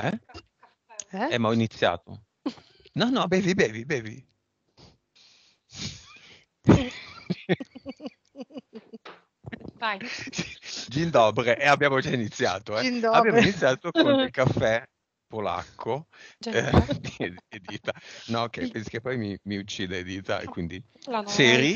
Eh? Eh? eh ma ho iniziato. No, no, bevi, bevi, bevi. Vai. Gin Dobre, e eh, abbiamo già iniziato. Eh. Abbiamo iniziato con il caffè polacco eh, di Edita. No, che, okay, poi mi, mi uccide Edita e quindi... Seri.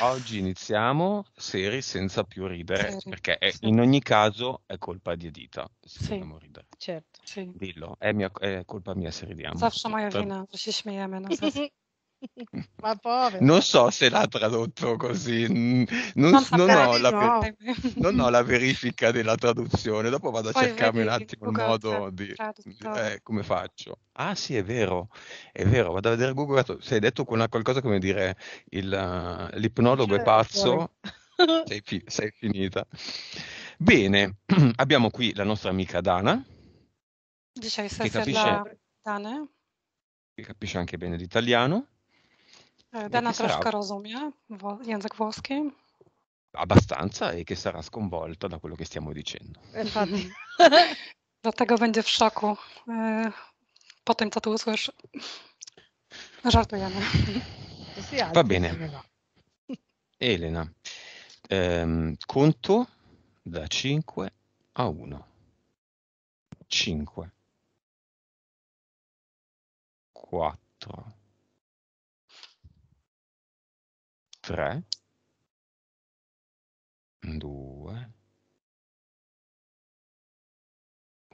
Oggi iniziamo seri senza più ridere, seri. perché è, in ogni caso è colpa di Edita se sì, ridere. Certo, sì. Dillo, è, mia, è colpa mia se ridiamo. Zawsze Ma povero. Non so se l'ha tradotto così, non, non, non, ho ver- non, ho la verifica della traduzione, dopo vado a Poi cercarmi un attimo Google il modo di, di eh, come faccio. Ah sì, è vero, è vero, vado a vedere Google, se hai detto una, qualcosa come dire il, uh, l'ipnologo è pazzo, certo. sei, fi- sei finita. Bene, abbiamo qui la nostra amica Dana. Dicevi se che capisce, la... Dana. Che capisce anche bene l'italiano. Eh, Dana troszkę sarà... rozumie język włoski? Abbastanza e che sarà sconvolta da quello che stiamo dicendo. Eh, infatti. Dlatego będzie w szoku eh, po tym, co tu usłyszy. Żartujemy. Va bene. Elena, ehm, conto da 5 a 1. 5. 4. 3, 2,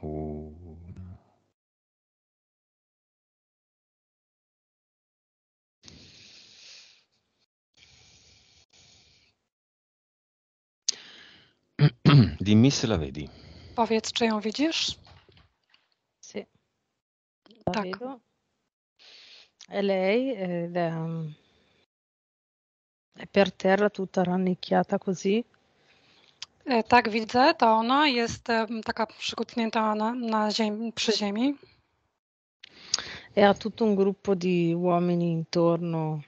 1. Dimmi se la vedi. Powiedz, czy ją widzisz? Sì, la tak. vedo. È lei ed, eh, è per terra tutta rannicchiata così? Tak, widzę, to ona jest mm, taka przykutnięta na, na ziemi, przy ziemi. E ha tutto un gruppo di uomini intorno,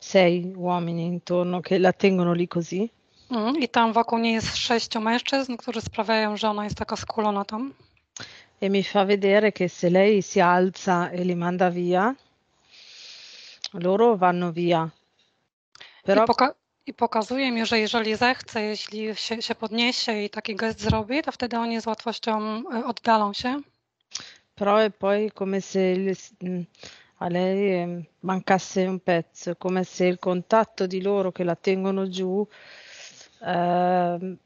sei uomini intorno che la tengono lì così. Mm, I tam wokół niej jest sześciu mężczyzn, którzy sprawiają, że ona jest taka skulona tam. E mi fa vedere che se lei si alza e li manda via, loro vanno via. Però... I, poka I, pokazuje mi, że jeżeli zechce, jeśli się, się podniesie i taki gest zrobi, to wtedy oni z łatwością oddalą się. Però è poi come se mm, a lei ehm, mancasse un pezzo, come se il contatto di loro che la tengono giù eh,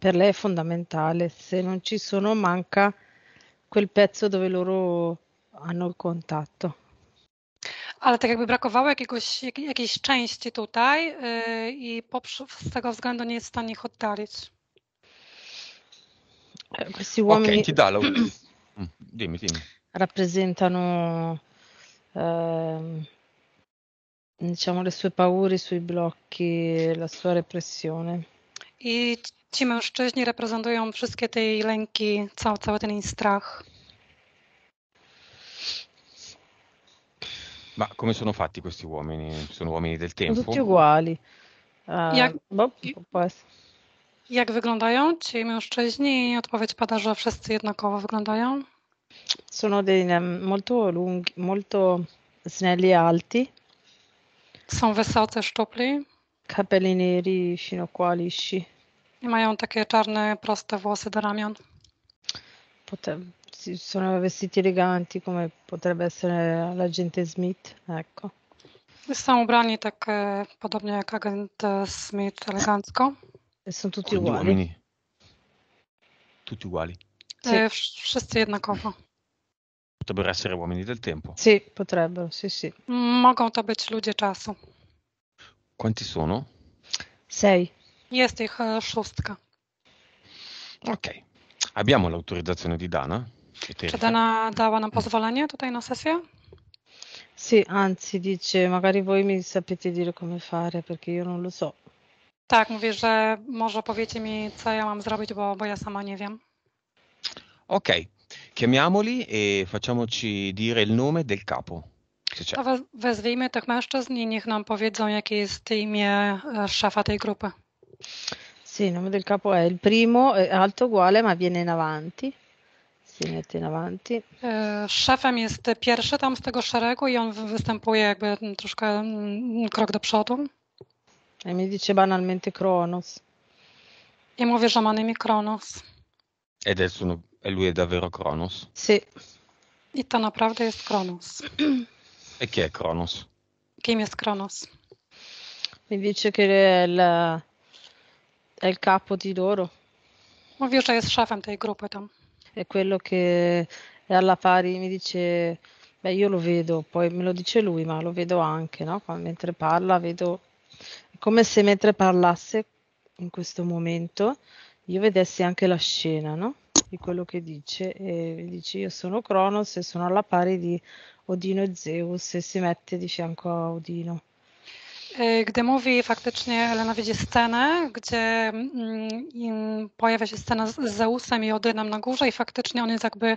per lei è fondamentale. Se non ci sono, manca quel pezzo dove loro hanno il contatto. Ale tak jakby brakowało jakiegoś, jak, jakiejś części tutaj yy, i z tego względu nie jest w stanie ich oddalić. Questi uomini okay, ti dà la... dimmi, dimmi. rappresentano diciamo le sue paure, i suoi blocchi, la sua repressione. I ci mężczyźni reprezentują wszystkie te lęki, cały, cały ten strach. Ma come sono fatti questi uomini? Sono uomini del tempo? Tutti uguali. A, eh, jak, no, jak wyglądają ci mężczyźni? Odpowiedź pada, że wszyscy jednakowo wyglądają. Sono dei molto lunghi, molto snelli e alti. Są wysocy, szczupli. Capelli neri fino qua lisci. I mają takie czarne, proste włosy do ramion. Potem sono vestiti eleganti come potrebbe essere l'agente Smith, ecco. Są ubrani tak podobno podobnie jak agent Smith, elegancko. E, Sono tutti Quindi uguali. uomini tutti uguali. Sì. E, wszyscy jednakowo. Potrebbero essere uomini del tempo. Sì, potrebbero, sì, sì. Mogą to być ludzie czasu. Quanti sono? Sei. Jest ich e, eh, szóstka. Ok. Abbiamo l'autorizzazione di Dana? Czy cioè, Dana dała nam pozwolenie tutaj na sesję? Sì, anzi dice, magari voi mi sapete dire come fare, perché io non lo so. Tak, mówię, że może powiecie mi, co ja mam zrobić, bo, bo ja sama nie wiem. Ok, chiamiamoli e facciamoci dire il nome del capo. se To we, wezwijmy tych mężczyzn i niech nam powiedzą, jakie jest imię szefa tej grupy. Sì, il nome del capo è il primo, alto uguale, ma viene in avanti. Krystyny, ty na Wanti. Szefem jest pierwszy tam z tego szeregu i on występuje jakby troszkę mm, krok do przodu. E mi dice banalmente Kronos. I mówię, że ma na imię Kronos. Ed è sono, e lui è davvero Kronos? Sì. I to naprawdę jest Kronos. E chi è Kronos? Kim jest Kronos? Mi dice che è il, è il capo di loro. Mówi, że jest szefem tej grupy tam è quello che è alla pari, mi dice, beh io lo vedo, poi me lo dice lui, ma lo vedo anche, no? mentre parla, vedo è come se mentre parlasse in questo momento io vedessi anche la scena, no? Di quello che dice, e dice io sono Cronos e sono alla pari di Odino e Zeus e si mette di fianco a Odino. Y, gdy mówi, faktycznie Elena widzi scenę, gdzie mm, pojawia się scena z Zeusem i Odynem na górze i faktycznie on jest jakby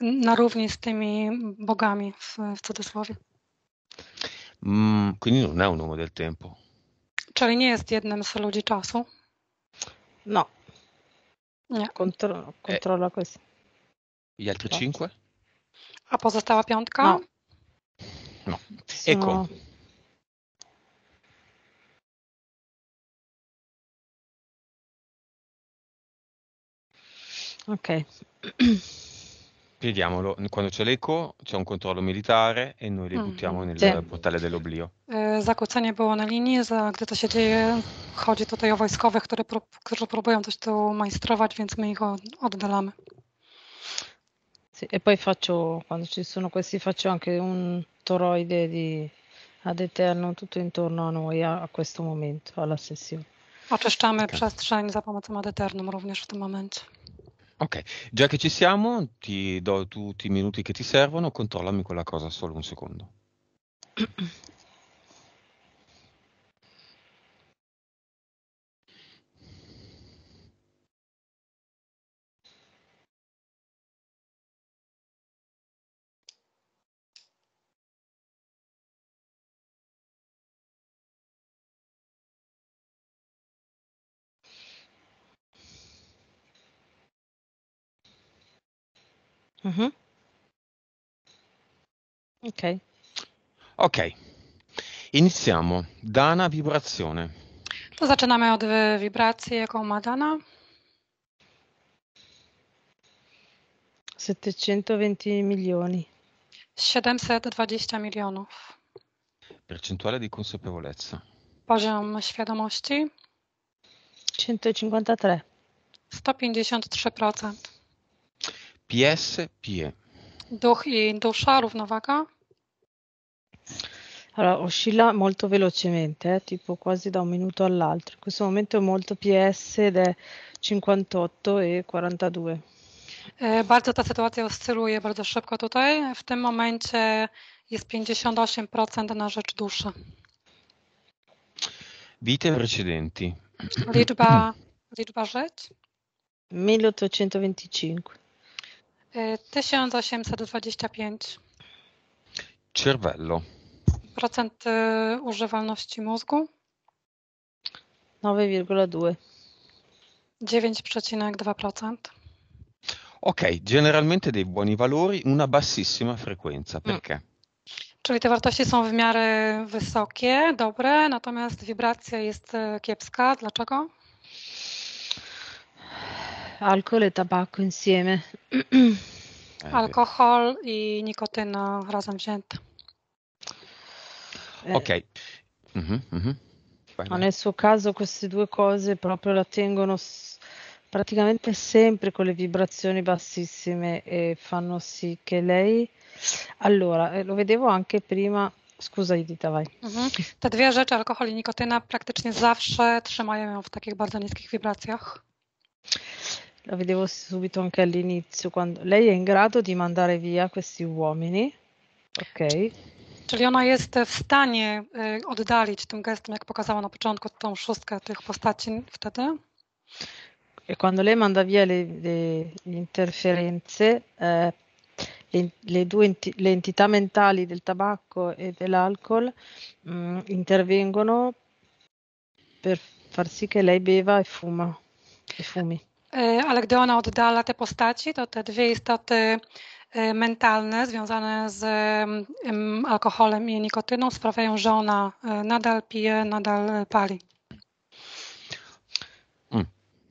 na równi z tymi bogami w, w cudzysłowie. Mm, quindi non è un uomo del tempo. Czyli nie jest jednym z ludzi czasu. No. Nie. Contro, controllo questo. E, Gli altri cinque? A pozostała piątka? No. no. Ecco. No. Ok. Pieghiamolo, quando c'è l'eco c'è un controllo militare e noi li mm. buttiamo nel Gdzie? portale dell'oblio. E, eh, Zakłócenie było na linii, za, gdy to się dzieje, chodzi tutaj o wojskowych, które pró- którzy próbują coś tu majstrować, więc my ich oddalamy. Sì, e poi faccio, quando ci sono questi, faccio anche un toroide di, ad eterno tutto intorno a noi a, a questo momento, alla sessione. Oczyszczamy przestrzeń za pomocą ad eternum również w tym momencie. Ok, già che ci siamo, ti do tutti i minuti che ti servono, controllami quella cosa solo un secondo. Mh-mh. Okay. Okay, iniziamo. Dana vibrazione. To zaczynamy od y, wibracji, jaką ma Dana. 720 milioni. 720 milionów. Percentuale di consapevolezza. Poziom świadomości 153. 153%. PS, PE. Doch i dosha, równowaga? Allora, oscilla molto velocemente, eh, tipo quasi da un minuto all'altro. In questo momento è molto PS ed è 58 e 42. Eh, bardzo ta sytuacja oscyluje bardzo szybko tutaj. W tym momencie jest 58% na rzecz duszy. Vite precedenti. Liczba, liczba żyć? 1825. 1825. Cervello. Procent używalności mózgu. 9,2. 9,2%. Ok, generalmente dei buoni valori, una bassissima frequenza. Perché? Mm. Czyli te wartości są w miarę wysokie, dobre, natomiast wibracja jest kiepska. Dlaczego? alcol e tabacco insieme. Eh, alkohol e nicotina razem wzięte. Eh. Okej. Mm-hmm, mm-hmm. Ma nel suo caso queste due cose proprio la tengono s- praticamente sempre con le vibrazioni bassissime e fanno sì che lei... Allora, eh, lo vedevo anche prima... Scusa Edita, waj. Mhm. Te due rzeczy, alkohol i nikotyna, praktycznie zawsze trzymają ją w takich bardzo niskich wibracjach la vedevo subito anche all'inizio, quando lei è in grado di mandare via questi uomini, ok? Czyli ona jest w stanie y, oddalić tym gestem, jak pokazała na początku, tą szóstkę tych postaci wtedy? E quando lei manda via le, le, le interferenze, eh, le, le, due enti, le entità mentali del tabacco e dell'alcol mh, mm, intervengono per far sì che lei beva e fuma e fumi ale gdy ona oddala te postaci, to te dwie istoty mentalne związane z alkoholem i nikotyną sprawiają, że ona nadal pije, nadal pali. Mm.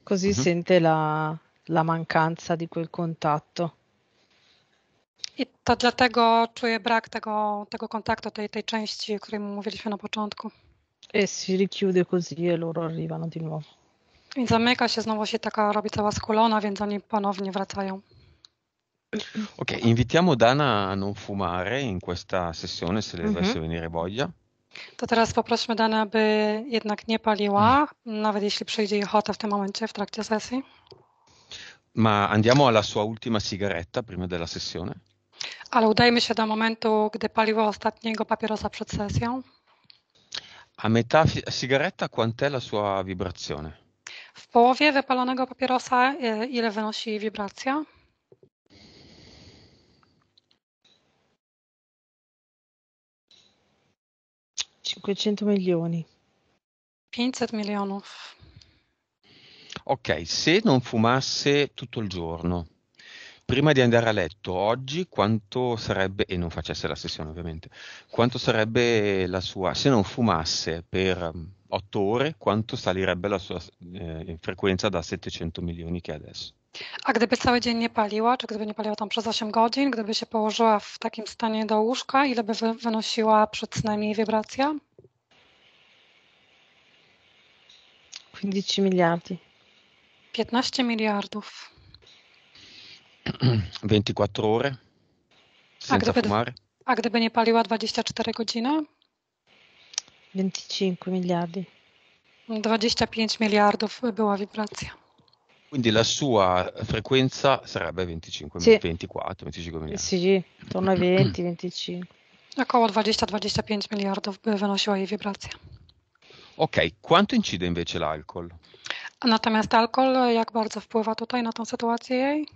Così mm-hmm. sente la, la mancanza di quel contatto. I to dlatego czuję brak tego, tego kontaktu, tej, tej części, o której mówiliśmy na początku. E si richiude così e loro arrivano di nuovo. I zamyka się, znowu się taka robi cała skulona, więc oni ponownie wracają. Ok, invitiamo Dana a non fumare in questa sessione se le mm -hmm. venire voglia. To teraz poprośmy Dana, by jednak nie paliła, mm. nawet jeśli przyjdzie jej ochota w tym momencie, w trakcie sesji. Ma andiamo alla sua ultima sigaretta prima della sessione? Ale udajmy się do momentu, gdy paliła ostatniego papierosa przed sesją. A metà sigaretta quant'è la sua vibrazione? W połowie wypalonego papierosa ile wynosi wibracja? Cinquecento milioni. 500 milioni. Ok, se non fumasse tutto il giorno, prima di andare a letto oggi, quanto sarebbe, e non facesse la sessione ovviamente, quanto sarebbe la sua, se non fumasse per 8 ore, quanto salirebbe la sua e, frequenza da 700 milioni che è adesso. A gdyby cały dzień nie paliła, czy gdyby nie paliła tam przez 8 godzin, gdyby się położyła w takim stanie do łóżka, ile by wynosiła przed snem jej wibracja? 15 miliardi. 15 miliardów. 24 ore? a gdyby, A gdyby nie paliła 24 godziny? 25 miliardi. 25 miliardów była wibracja. Quindi la sua frequenza sarebbe 25, sì. 24, 25 miliardi. Sì, intorno ai 20, 25. Około 20-25 miliardi by wynosiła jej wibracja. Ok, quanto incide invece l'alcol? Natomiast l'alcol jak bardzo wpływa tutaj na tą sytuację jej?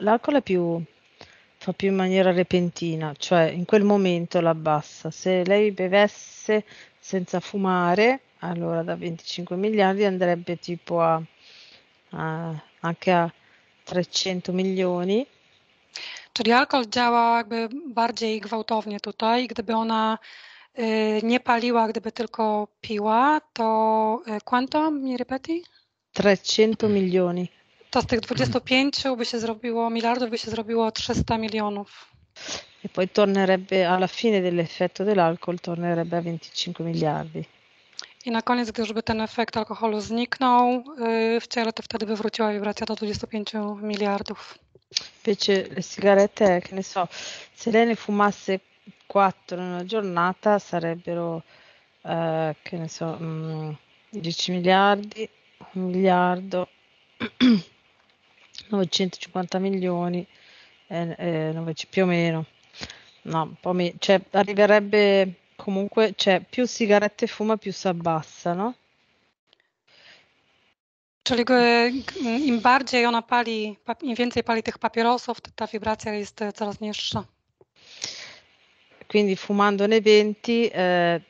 L'alcol è più, fa più in maniera repentina, cioè in quel momento l'abbassa. Se lei bevesse tasse senza fumare, allora da 25 miliardi andrebbe tipo a, a, anche a 300 milioni. Czyli alkohol działa jakby bardziej gwałtownie tutaj. Gdyby ona y, nie paliła, gdyby tylko piła, to y, quanto mi ripeti? 300 milioni. To z tych 25 by się zrobiło, miliardów by się zrobiło 300 milionów. e poi tornerebbe alla fine dell'effetto dell'alcol tornerebbe a 25 miliardi. I na koniec, gdy już by ten efekt alkoholu zniknął yy, w ciele, to wtedy by wróciła wibracja do 25 miliardów. Invece le sigarette, che ne so, se lei ne fumasse 4 in una giornata sarebbero, eh, che ne so, 10 miliardi, 1 miliardo, 950 milioni, eh, eh, più o meno. No, poi mi, cioè, arriverebbe comunque, cioè, più sigarette fuma, più si abbassa, no? Czyli im bardziej ona pali, im więcej pali tych papierosów, ta wibracja jest coraz niższa. Quindi fumandone 20, eh,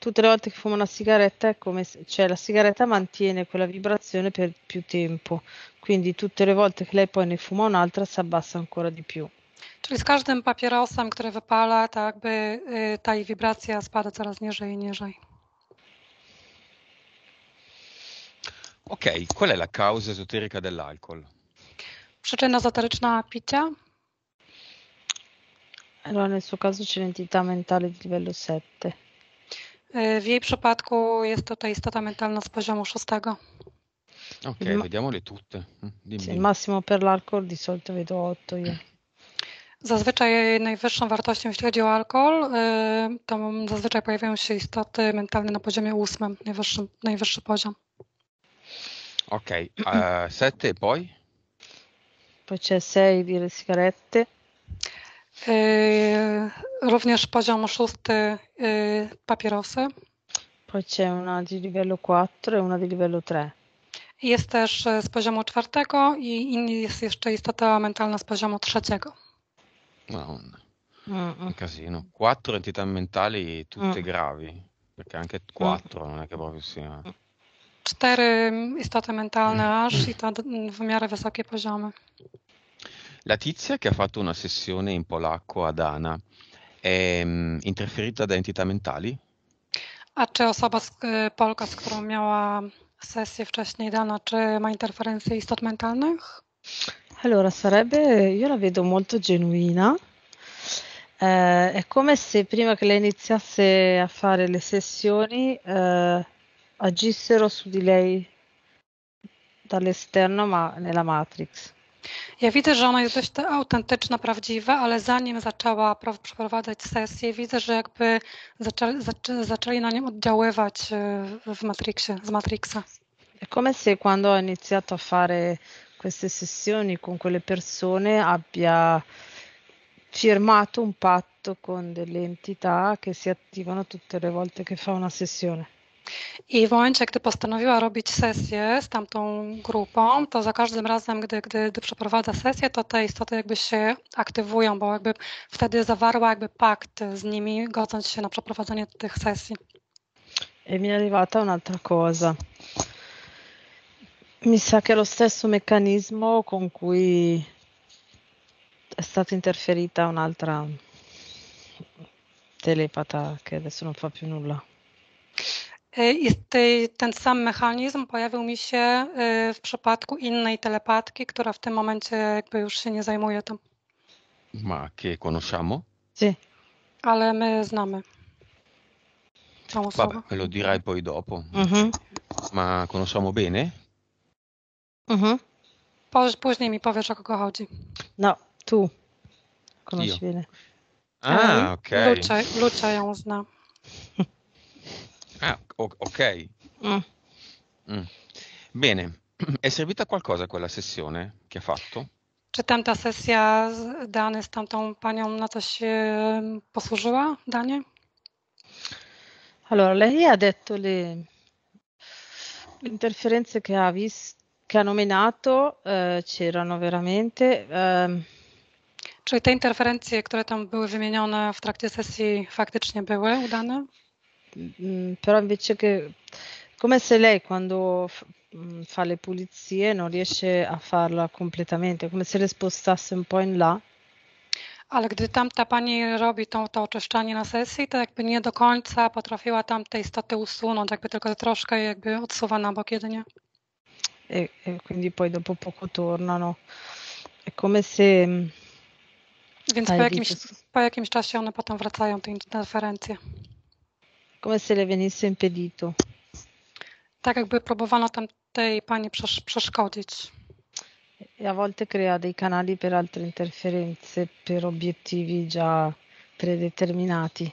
tutte le volte che fuma una sigaretta è come se cioè, la sigaretta mantiene quella vibrazione per più tempo. Quindi tutte le volte che lei poi ne fuma un'altra si abbassa ancora di più. Czyli z każdym papierosem, który wypala, to jakby y, ta jej wibracja spada coraz niżej i niżej. Ok, qual è la causa esoterica dell'alcol? Przyczyna esoteryczna picia? Allora, nel suo caso c'è l'entità mentale di livello 7. Y, w jej przypadku jest tutaj istota mentalna z poziomu 6. Ok, vediamole tutte. Mm, dimmi. Sì, il massimo per l'alcol di solito vedo 8 io. Zazwyczaj najwyższą wartością, jeśli chodzi o alkohol, y, to zazwyczaj pojawiają się istoty mentalne na poziomie ósmym, najwyższy, najwyższy poziom. Okej. Okay. sety, poi? Poi c'è 6 di sigarette. Y, również poziom szósty y, papierosy. Poi c'è una di livello 4 e una di livello 3. Jest też z poziomu czwartego i jest jeszcze istota mentalna z poziomu trzeciego. Madonna. Mm-mm. Un casino. Quattro entità mentali tutte Mm. gravi, perché anche mm. quattro non è che proprio sia... Quattro istoty mentalne aż i to d- w miarę wysokie poziomy. La tizia che ha fatto una sessione in polacco ad Ana è mm, interferita da entità mentali? A ah, czy osoba z, Polka, z którą miała sesję wcześniej dana, czy ma interferencje istot mentalnych? Allora, sarebbe io la vedo molto genuina. Ehm, è come se prima che lei iniziasse a fare le sessioni, ehm, agissero su di lei dall'esterno, ma nella Matrix. Ja widzę, że ona jest dość autentyczna, prawdziwa, ale zanim zaczęła pro- przeprowadzać sesję, widzę, że jakby zaczę- zaczę- zaczęli na nią oddziaływać e, w Matrixie, z Matrixa. È come se quando ha iniziato a fare queste sessioni con quelle persone abbia firmato un patto con delle entità che si attivano tutte le volte che fa una sessione. I w gdy postanowiła robić sesję z tamtą grupą, to za każdym razem, gdy, gdy, gdy przeprowadza sesję, to te istoty jakby się aktywują, bo jakby wtedy zawarła jakby pakt z nimi, godząc się na przeprowadzenie tych sesji. E mi è arrivata un'altra cosa. Mi sa che è lo stesso meccanismo con cui è stata interferita un'altra telepata che adesso non fa più nulla. Jest ten sam mechanizm pojawił mi się w przypadku innej telepatki, która w tym momencie jakby już się nie zajmuje tym. Ma che conosciamo? Sì. Ale my znamy. Tą osobę. Vabbè, me lo dirai poi dopo. Mm-hmm. Ma conosciamo bene? Mhm. Po- Później mi powiesz, o kogo chodzi. No, tu. Konoświli. A, okej. Lucze, Lucze ją zna. Ah, o- ok. Mm. Mm. Bene. È servita qualcosa quella sessione che ha fatto? Czy tamta sesja z Dany z tamtą panią na coś e, ehm, posłużyła, Danie? Allora, lei ha detto le, interferenze che ha visto che ha nominato e, eh, c'erano veramente. E, ehm, Czyli te interferencje, które tam były wymienione w trakcie sesji, faktycznie były udane? Mm, però invece che, come se lei quando mm, fa le pulizie non riesce a farla completamente, come se le spostasse un po' in là. Ale gdy tamta pani robi to, to oczyszczanie na sesji, to jakby nie do końca potrafiła tamte istoty usunąć, jakby tylko troszkę jakby odsuwa na bok jedynie e, e quindi poi dopo poco tornano. È come se... Mm, Więc po jakimś, po jakimś czasie one potem wracają, te interferencje. Come se le venisse impedito. Tak jakby próbowano tam tej pani przeszkodzić. E a volte crea dei canali per altre interferenze, per obiettivi già predeterminati.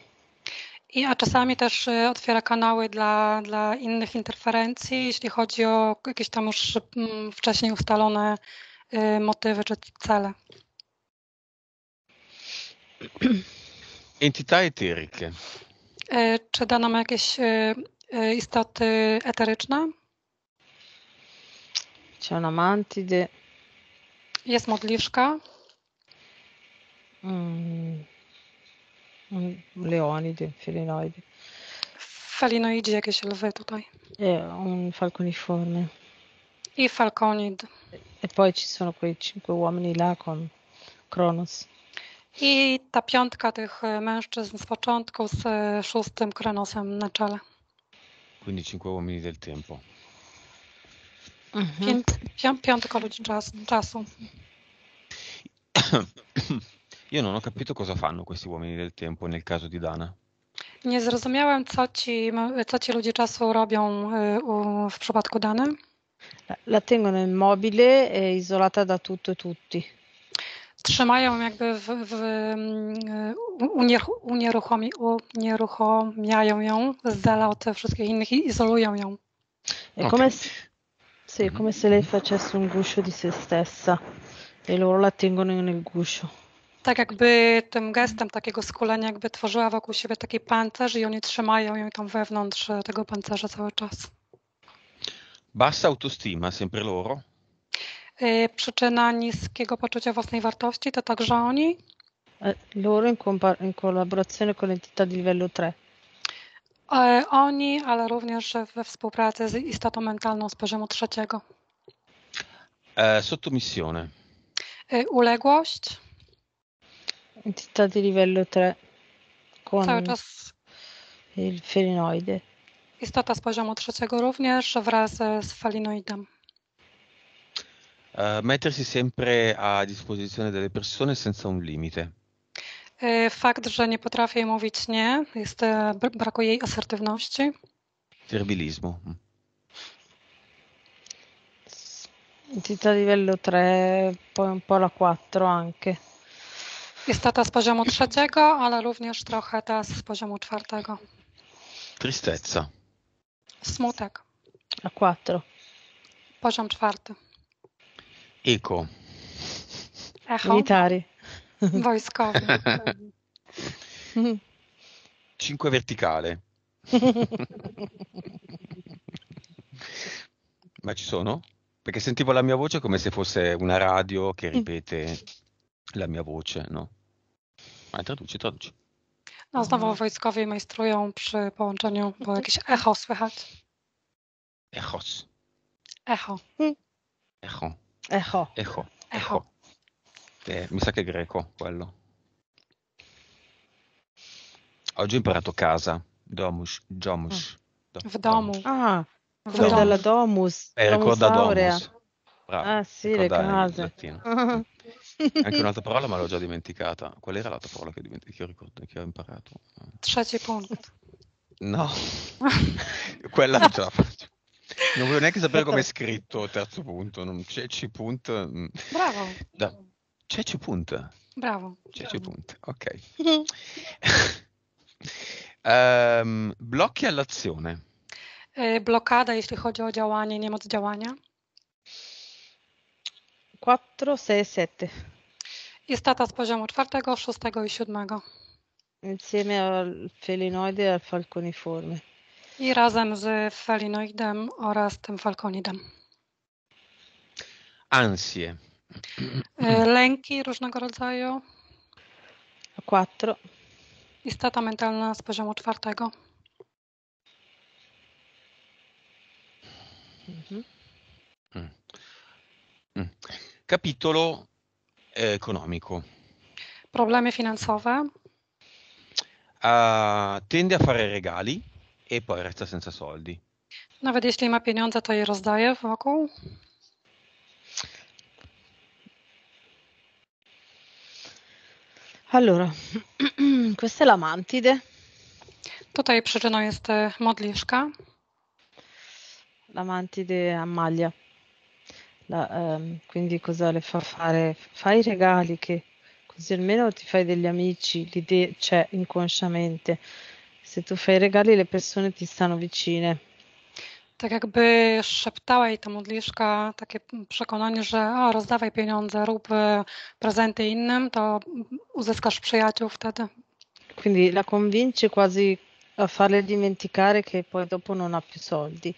I, a czasami też e, otwiera kanały dla, dla innych interferencji, jeśli chodzi o jakieś tam już mm, wcześniej ustalone e, motywy czy cele. Entity eterykie. E, czy da nam jakieś istoty eteryczne? C'è mantide. Jest modliszka. Mm. leonide, felinoide. Falinoidi jakieś lwy tutaj. E un falconiforme. I falconidi. E poi ci sono quei cinque uomini là con Kronos. I ta piątka tych mężczyzn z początku z szóstym Kronosem na czele. Quindi cinque uomini del tempo. Mhm. Pięt, piątko ludzi czas, czasu. Io non ho capito cosa fanno questi uomini del tempo nel caso di Dana. Nie zrozumiałem, co ci, co ci ludzie czasu robią u, w przypadku Dany. La, tengono immobile e isolata da tutto e tutti. Trzymają jakby w, w, unier, unieruchomi, unieruchomiają ją z dala od wszystkich innych i izolują ją. È okay. se, sì, come se lei facesse un guscio di se stessa e loro la tengono nel guscio. tak jakby tym gestem takiego skulenia jakby tworzyła wokół siebie taki pancerz i oni trzymają ją tam wewnątrz e, tego pancerza cały czas. Bassa autostima, sempre loro? E, przyczyna niskiego poczucia własnej wartości to także oni. E, loro in, in collaborazione con l'entità di livello 3. oni, ale również we współpracy z istotą mentalną z poziomu trzeciego. E, sottomissione. Uległość. Entità di livello 3 con Cały czas felinoidy. Istota z poziomu trzeciego również wraz z falinoidem. Uh, mettersi sempre a disposizione delle persone senza un limite. Fakt, że nie potrafię mówić nie, jest, brakuje jej asertywności. Serbilizmu. Entità mm. livello 3, poi un po' la 4 anche. Jest to z poziomu trzeciego, ale również trochę ta z poziomu czwartego. Tristezza. Smutek. A quattro. Poziom czwarty. Eco. Echo. Militari. Wojskowi. Cinque verticale. Ma ci sono? Perché sentivo la mia voce come se fosse una radio che ripete la mia voce, no? Ma traduci, traduci. No, znowu wojskowi majstrują przy połączeniu, bo jakieś echo słychać. Echos. Echo. Hmm. Echo. Echo. Echo. Echo. Eh, mi sa che è greco quello. Oggi ho imparato casa. Domus. Domus. Mm. Do, w domu. domus. Ah, quella domus. Eh, domus ricorda aurea. Domus. Bravo. Ah sì, Ricordare le case. Anche un'altra parola, ma l'ho già dimenticata. Qual era l'altra parola che, diment- che, ho, ricordo, che ho imparato? Traciepunkt. No, quella non ce la faccio. Non voglio neanche sapere come è scritto terzo punto. Non... C'è mm. punt Bravo. Da... C'è punt Bravo. C'è C-punt. Ok. um, blocchi all'azione. E, blokada, jeśli chodzi o działanie, niemoc działania. 4, 6, 7. È stata z poziomu 4, 6 i 7. Insieme al felinoide e al falconiforme. I razem z felinoidem oraz tym falconidem. Ansie. Lęki różnego rodzaju. 4. Istota mentalna z poziomu 4. Mhm. Mm. Capitolo eh, economico. Problemi finanziari? Uh, tende a fare regali e poi resta senza soldi. Nawet jeśli ma pieniądze, to je rozdaje wokół. Allora, questa è la mantide. Tutaj przyczyną jest modliszka. La mantide a maglia. La, ehm, quindi cosa le fa fare? Fai i regali che così almeno ti fai degli amici, l'idea c'è cioè, inconsciamente. Se tu fai i regali le persone ti stanno vicine. Tak jakby szeptała jej ta modliszka takie przekonanie, że o, rozdawaj pieniądze, rób prezenty innym, to uzyskasz przyjaciół wtedy. Quindi la convince quasi a farle dimenticare che poi dopo non ha più soldi.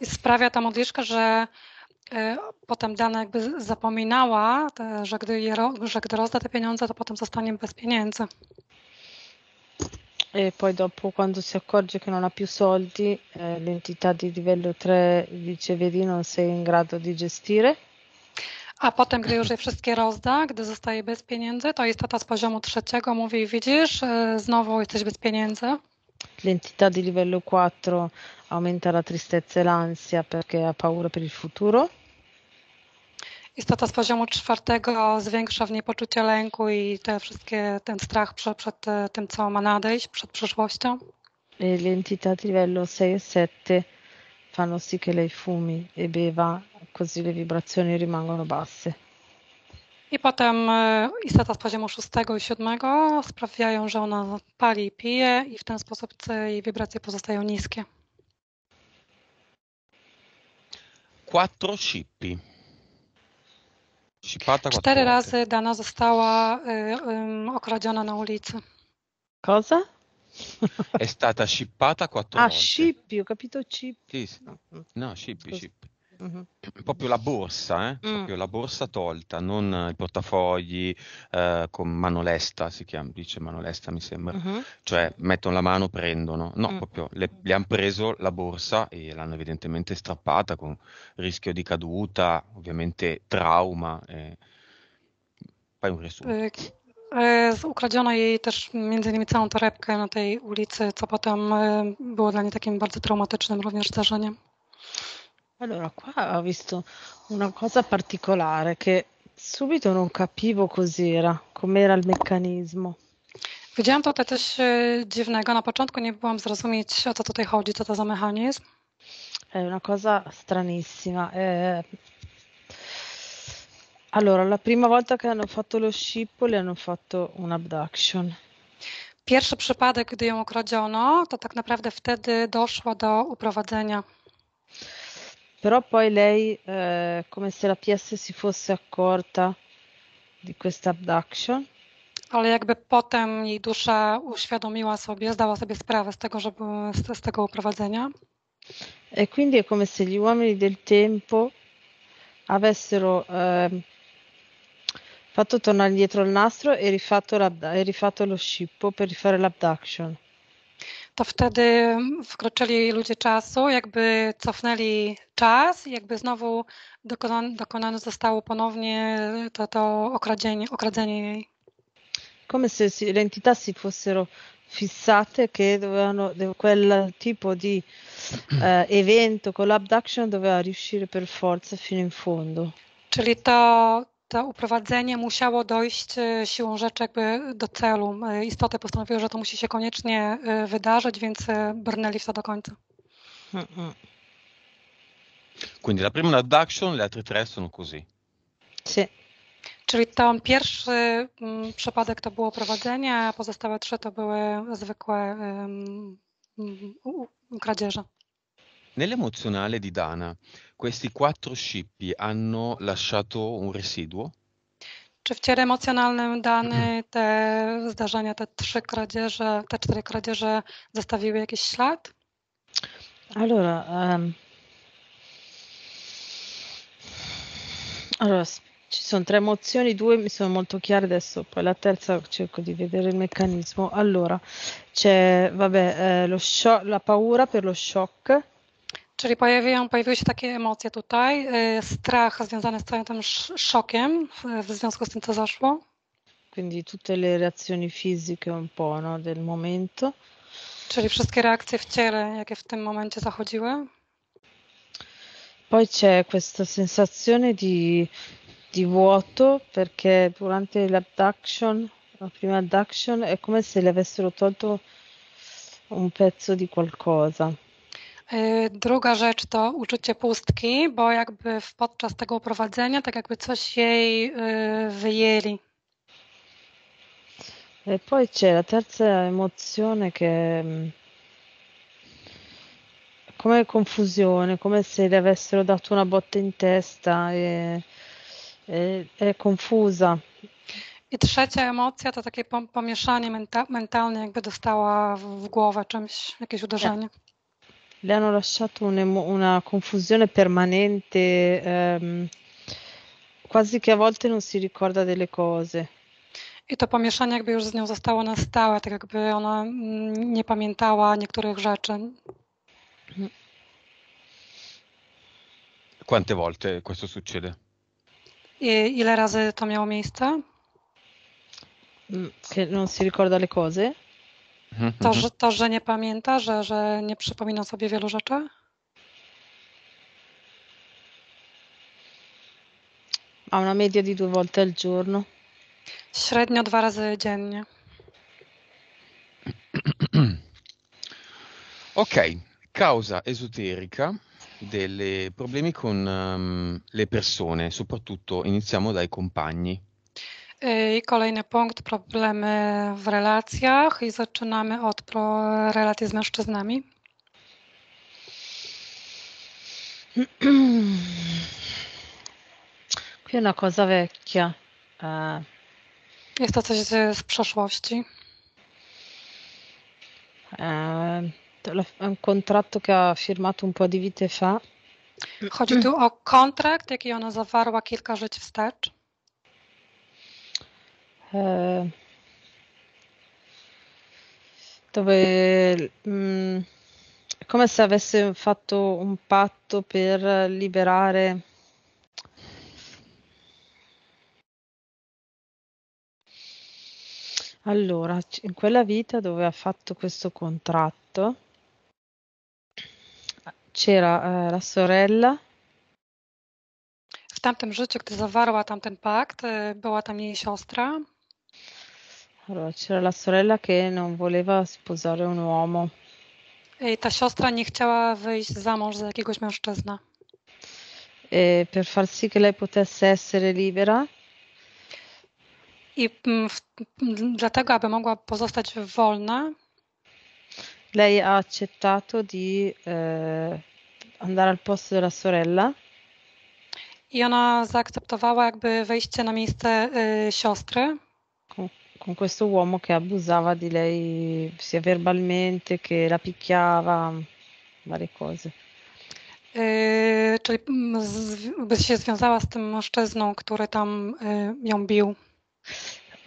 I sprawia ta modliszka, że E, potem dana jakby zapominała, że gdy, je, że gdy rozda te pieniądze, to potem zostanie bez pieniędzy. E poi dopo, quando si accorge che non ha più soldi, eh, l'entità di livello 3 dice di non sei in grado di gestire. A potem, gdy już je wszystkie rozda, gdy zostaje bez pieniędzy, to istota z poziomu trzeciego mówi, widzisz, e, znowu jesteś bez pieniędzy. L'entità di livello 4 aumenta la tristezza e l'ansia perché ha paura per il futuro. Istota z poziomu czwartego zwiększa w niej poczucie lęku i te wszystkie, ten strach przed, przed tym, co ma nadejść, przed przyszłością. E l'entità di livello 6 e 7 fanno sì che lei fumi e beva, così le vibrazioni rimangono basse. I potem e, istota z poziomu szóstego i siódmego sprawiają, że ona pali i pije i w ten sposób jej wibracje pozostają niskie. 4 shippi. Shippata Cztery razy Dana została y, okradziona na ulicy. Cosa? È stata shippata quattro ah, volte. Ah, shippi, ho capito chippi. Sì, sì. No, shippi, shippi. Mm-hmm. Proprio la borsa, eh? mm. proprio la borsa tolta, non eh, i portafogli eh, con mano lesta, si chiama, dice mano lesta mi sembra, mm-hmm. cioè mettono la mano, prendono, no, mm. proprio le, le hanno preso la borsa e l'hanno evidentemente strappata con rischio di caduta, ovviamente trauma. Eh. Fai un riassunto. Eh, eh, Ukradziono jej też między innymi całą torebkę na tej ulicy, co potem było dla niej takim bardzo traumatycznym również zdarzeniem. Allora, qua ho visto una cosa particolare che subito non capivo cos'era, com'era il meccanismo. Widziałam to też y, dziwnego. Na początku nie byłam zrozumieć, o co tutaj chodzi, co to za mechanizm. È una cosa stranissima. Eh, allora, la prima volta che hanno fatto lo scippoli hanno fatto un abduction. Pierwszy przypadek, gdy ją ukradziono, to tak naprawdę wtedy doszło do uprowadzenia. Però poi lei, eh, come se la PS si fosse accorta di questa abduction. Ale jakby potem jej dusza uświadomiła sobie, zdała sobie sprawę z tego, że z, z tego uprowadzenia. E quindi è come se gli uomini del tempo avessero eh, fatto tornare indietro il nastro e rifatto, e rifatto lo scippo per rifare l'abduction. to wtedy wkroczyli ludzie czasu, jakby cofnęli czas, jakby znowu dokonano dokonane zostało ponownie to, to okradzenie, okradzenie jej. Come se le entità si fossero fissate che dovevano, quel tipo di eh, evento con l'abduction doveva riuscire per forza fino in fondo. Czyli to to uprowadzenie musiało dojść y, siłą rzeczy jakby do celu. Y, Istotę postanowiły, że to musi się koniecznie y, wydarzyć, więc brnęli w to do końca. Hmm, hmm. Quindi la prima una le altre tre sono così. Sì. Czyli ten pierwszy m, mm, przypadek to było prowadzenie, a pozostałe trzy to były zwykłe um, kradzieże. Nell'emozionale di Dana, questi quattro scippi hanno lasciato un residuo? Czy w ciele emocjonalnym Dany mm. te zdarzenia, te trzy kradzieże, te cztery kradzieże zostawiły jakiś ślad? Allora, ehm, allora, ci sono tre emozioni, due mi sono molto chiare adesso, poi la terza cerco di vedere il meccanismo. Allora, c'è vabbè, eh, scio- la paura per lo shock, Czyli pojawią, pojawiły się takie emocje tutaj, strach związany z całym tym szokiem, w związku z tym co zaszło. Quindi tutte le reazioni fisiche un po' no, del momento. Czyli wszystkie reakcje w ciele, jakie w tym momencie zachodziły. Poi c'è questa sensazione di, di vuoto perché durante l'abduction, la prima abduction, è come se le avessero tolto un pezzo di qualcosa. Y, druga rzecz to uczucie pustki, bo jakby podczas tego prowadzenia, tak jakby coś jej y, wyjęli. E poi c'è la terza emozione che mm, come confusione, come se le avessero dato una botta in testa, e, e, è confusa. I trzecia emocja to takie pomieszanie mentalne, jakby dostała w głowę czymś, jakieś e, uderzenie. Tak. le hanno lasciato un emo- una confusione permanente, ehm, quasi che a volte non si ricorda delle cose. I to pomieszanie jakby już z nią zostało na stałe, tak jakby ona mm, nie pamiętała niektórych rzeczy. Quante volte questo succede? I, ile razy to miało miejsce? Mm, che non si ricorda le cose? Mhm, to, mhm. że, to, że nie pamięta, że, że nie przypomina sobie wielu rzeczy? Ha una media di due volte al giorno. Średnio dwa razy dziennie. ok, causa esoterica dei problemi con um, le persone, soprattutto iniziamo dai compagni. I kolejny punkt, problemy w relacjach i zaczynamy od relacji z mężczyznami. E. Jest to coś z, z przeszłości. E, Kontraktu, jaki firmatum po Chodzi tu o kontrakt, jaki ona zawarła kilka żyć wstecz. Eh, dove mh, mm, è come se avesse fatto un patto per liberare Allora, in quella vita dove ha fatto questo contratto c'era eh, la sorella. W tamtym życiu, gdy zawarła tamten pakt, była tam jej siostra, Allora, c'era la sorella che non voleva sposare un uomo. Ej, ta siostra nie chciała wyjść za mąż za jakiegoś mężczyzna. E, per far sì che lei potesse essere libera, i mm, w, mm, dlatego, aby mogła pozostać wolna, lei ha accettato di eh, andare al posto della sorella i ona zaakceptowała jakby wejście na miejsce y, siostry con questo uomo che abusava di lei sia verbalmente che la picchiava, varie cose. Yy, ehm, czyli mm, z, by się związała z tym mężczyzną, który tam yy, ją bił.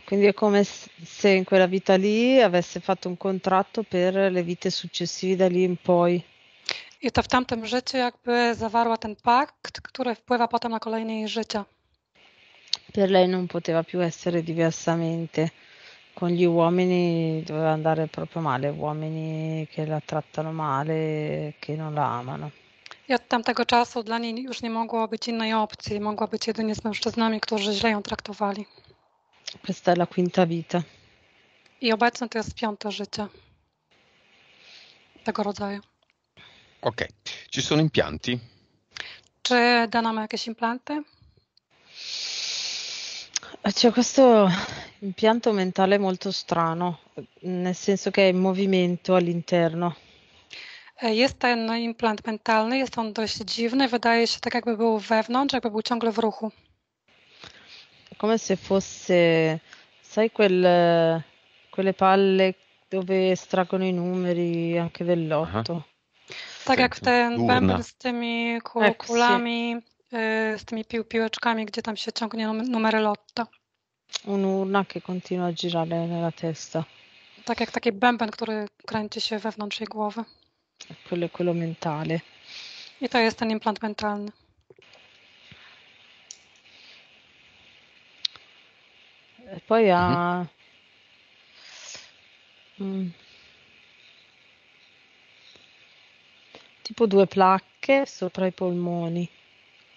Quindi è come se in quella vita lì avesse fatto un contratto per le vite successive da lì in poi. I to w tamtym życiu jakby zawarła ten pakt, który wpływa potem na kolejne jej życie. Per lei non poteva più essere diversamente con gli uomini doveva andare proprio male, uomini che la trattano male, che non la amano. I od tamtego czasu dla niej już nie mogło być innej opcji, mogła być jedynie z mężczyznami, którzy źle ją traktowali. Questa è la quinta vita. I obecne to jest piąte życie tego rodzaju. Ok, ci sono impianti? Czy dano ma jakieś implanty? C'è questo impianto mentale molto strano, nel senso che è in movimento all'interno. Jest ten implant mentalny, jest on dość dziwny, wydaje się tak jakby był wewnątrz, jakby był ciągle w ruchu. Come se fosse, sai, quel, quelle palle dove estraggono i numeri anche dell'otto. Uh -huh. Tak jak ten Durna. z tymi kulami. Ecco, sì z tymi pił piłeczkami, gdzie tam się ciągnie numery lotta. Un'urna che continua a girare nella testa. Tak jak taki bęben, który kręci się wewnątrz jej głowy. Quello, quello mentale. I to jest ten implant mentalny. E poi ha... Mhm. Mm. Tipo due placche sopra i polmoni.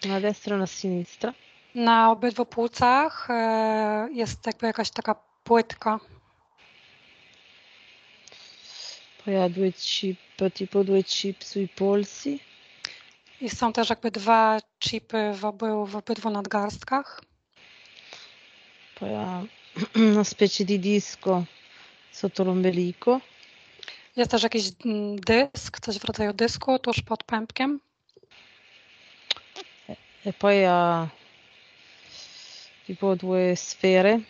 Na destra, na sinistra? Na obydwu płucach e, jest jakby jakaś taka płytka. Pojadły ci, podjadły ci psu i polsi? I są też jakby dwa chipy w, obu, w obydwu nadgarstkach. Poi una specie di disco sotto Jest też jakiś mm, dysk, coś w rodzaju dysku tuż pod pępkiem. e poi ha tipo due sfere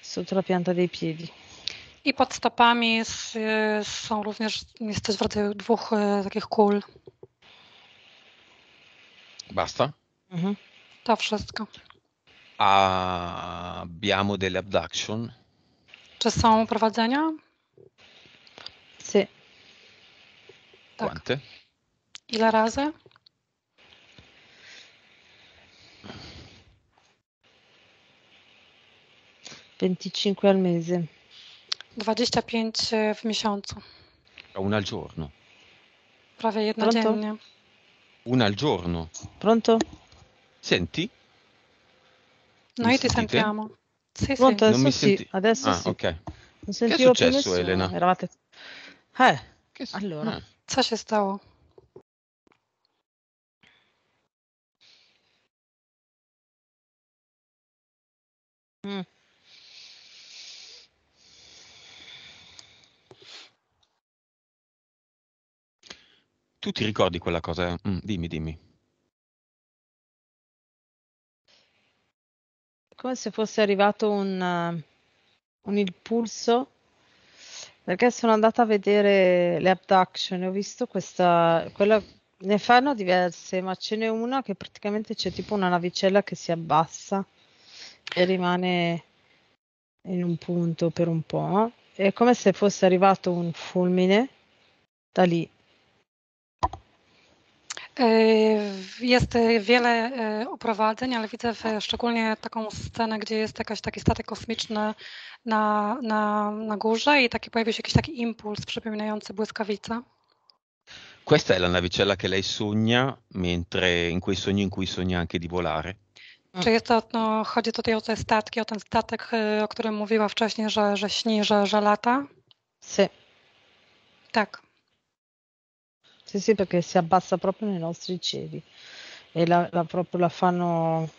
sotto la pianta dei piedi. I pod stopami są również niestety w dwóch takich kul. Basta? Mhm. To wszystko. A abbiamo delle abduction? Czy są prowadzenia? Sì. Tak. Quante? Ile razy? 25 al mese. 25 w miesiącu. A una al giorno. Prawie jedna Una al giorno. Pronto? Senti? Noi mi ti sentite? sentiamo. Sì, Pronto, sì. Non mi senti... Adesso ah, sì. ok. Non che è successo, Elena? Eravate... Eh, che... allora. Eh. Co się stało? Mm. Tu ti ricordi quella cosa? Mm, dimmi, dimmi. Come se fosse arrivato un, uh, un impulso, perché sono andata a vedere le abduction e ho visto questa... Quella, ne fanno diverse, ma ce n'è una che praticamente c'è tipo una navicella che si abbassa e rimane in un punto per un po'. Eh. È come se fosse arrivato un fulmine da lì Yy, jest y, wiele oprowadzeń, y, ale widzę szczególnie taką scenę, gdzie jest jakaś taki statek kosmiczny na, na, na górze i taki pojawił się jakiś taki impuls przypominający błyskawicę. Questa è la navicella che lei sogna, mentre in quei sogni in cui sogna anche di volare. Mm. Czy jest to, no, chodzi tutaj o te statki, o ten statek, y, o którym mówiła wcześniej, że, że śni, że, że lata? Tak. Sì, sì, perché si abbassa proprio nei nostri cieli e la, la, proprio la fanno...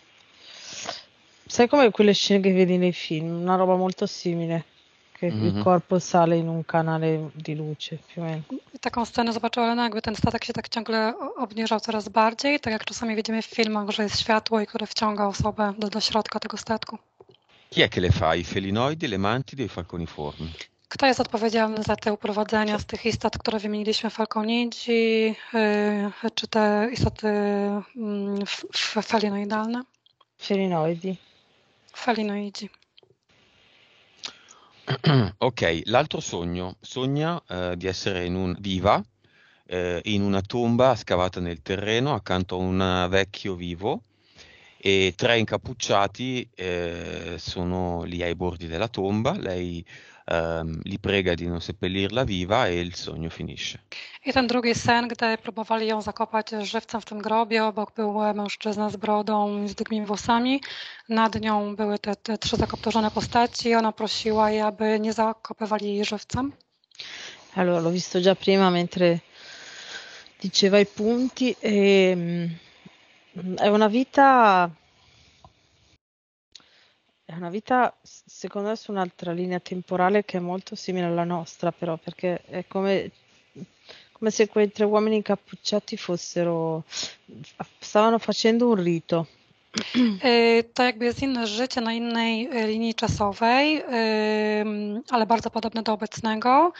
Sai come quelle scene che vedi nei film? Una roba molto simile, che mm-hmm. il mhm. corpo sale in un canale di luce più o meno. Taką scenę zobaczyła Lena, jakby ten statek się tak ciągle obniżał coraz bardziej, tak jak czasami widzimy w filmach, że jest światło i które wciąga osobę do, do środka tego statku. Chi è che le fa? I felinoidi, le mantidi o i falconiformi? Kto jest odpowiedzialny za te uprowadzenia z tych istot, które wymieniliśmy, falkonidzi, czy te istoty yy, mm, felinoidalne? Felinoidi. Felinoidi. Ok, l'altro sogno. Sogna eh, di essere in un, viva eh, in una tomba scavata nel terreno accanto a un vecchio vivo e tre incappucciati eh, sono lì ai bordi della tomba. Lei ehm, li prega di non seppellirla viva e il sogno finisce. I ten drugi sen, gdy próbowali ją zakopać żywcem w tym grobie, obok był mężczyzna z brodą i z dygnymi włosami, nad nią były te, te trzy zakoptorzone postaci, ona prosiła je, aby nie zakopywali jej żywcem. Allora, l'ho visto già prima mentre diceva i punti. E, ehm, è una vita è una vita secondo me su un'altra linea temporale che è molto simile alla nostra, però, perché è come, come se quei tre uomini incappucciati fossero, stavano facendo un rito. To jakby jest inne życie na innej linii czasowej, ale bardzo podobne do obecnego.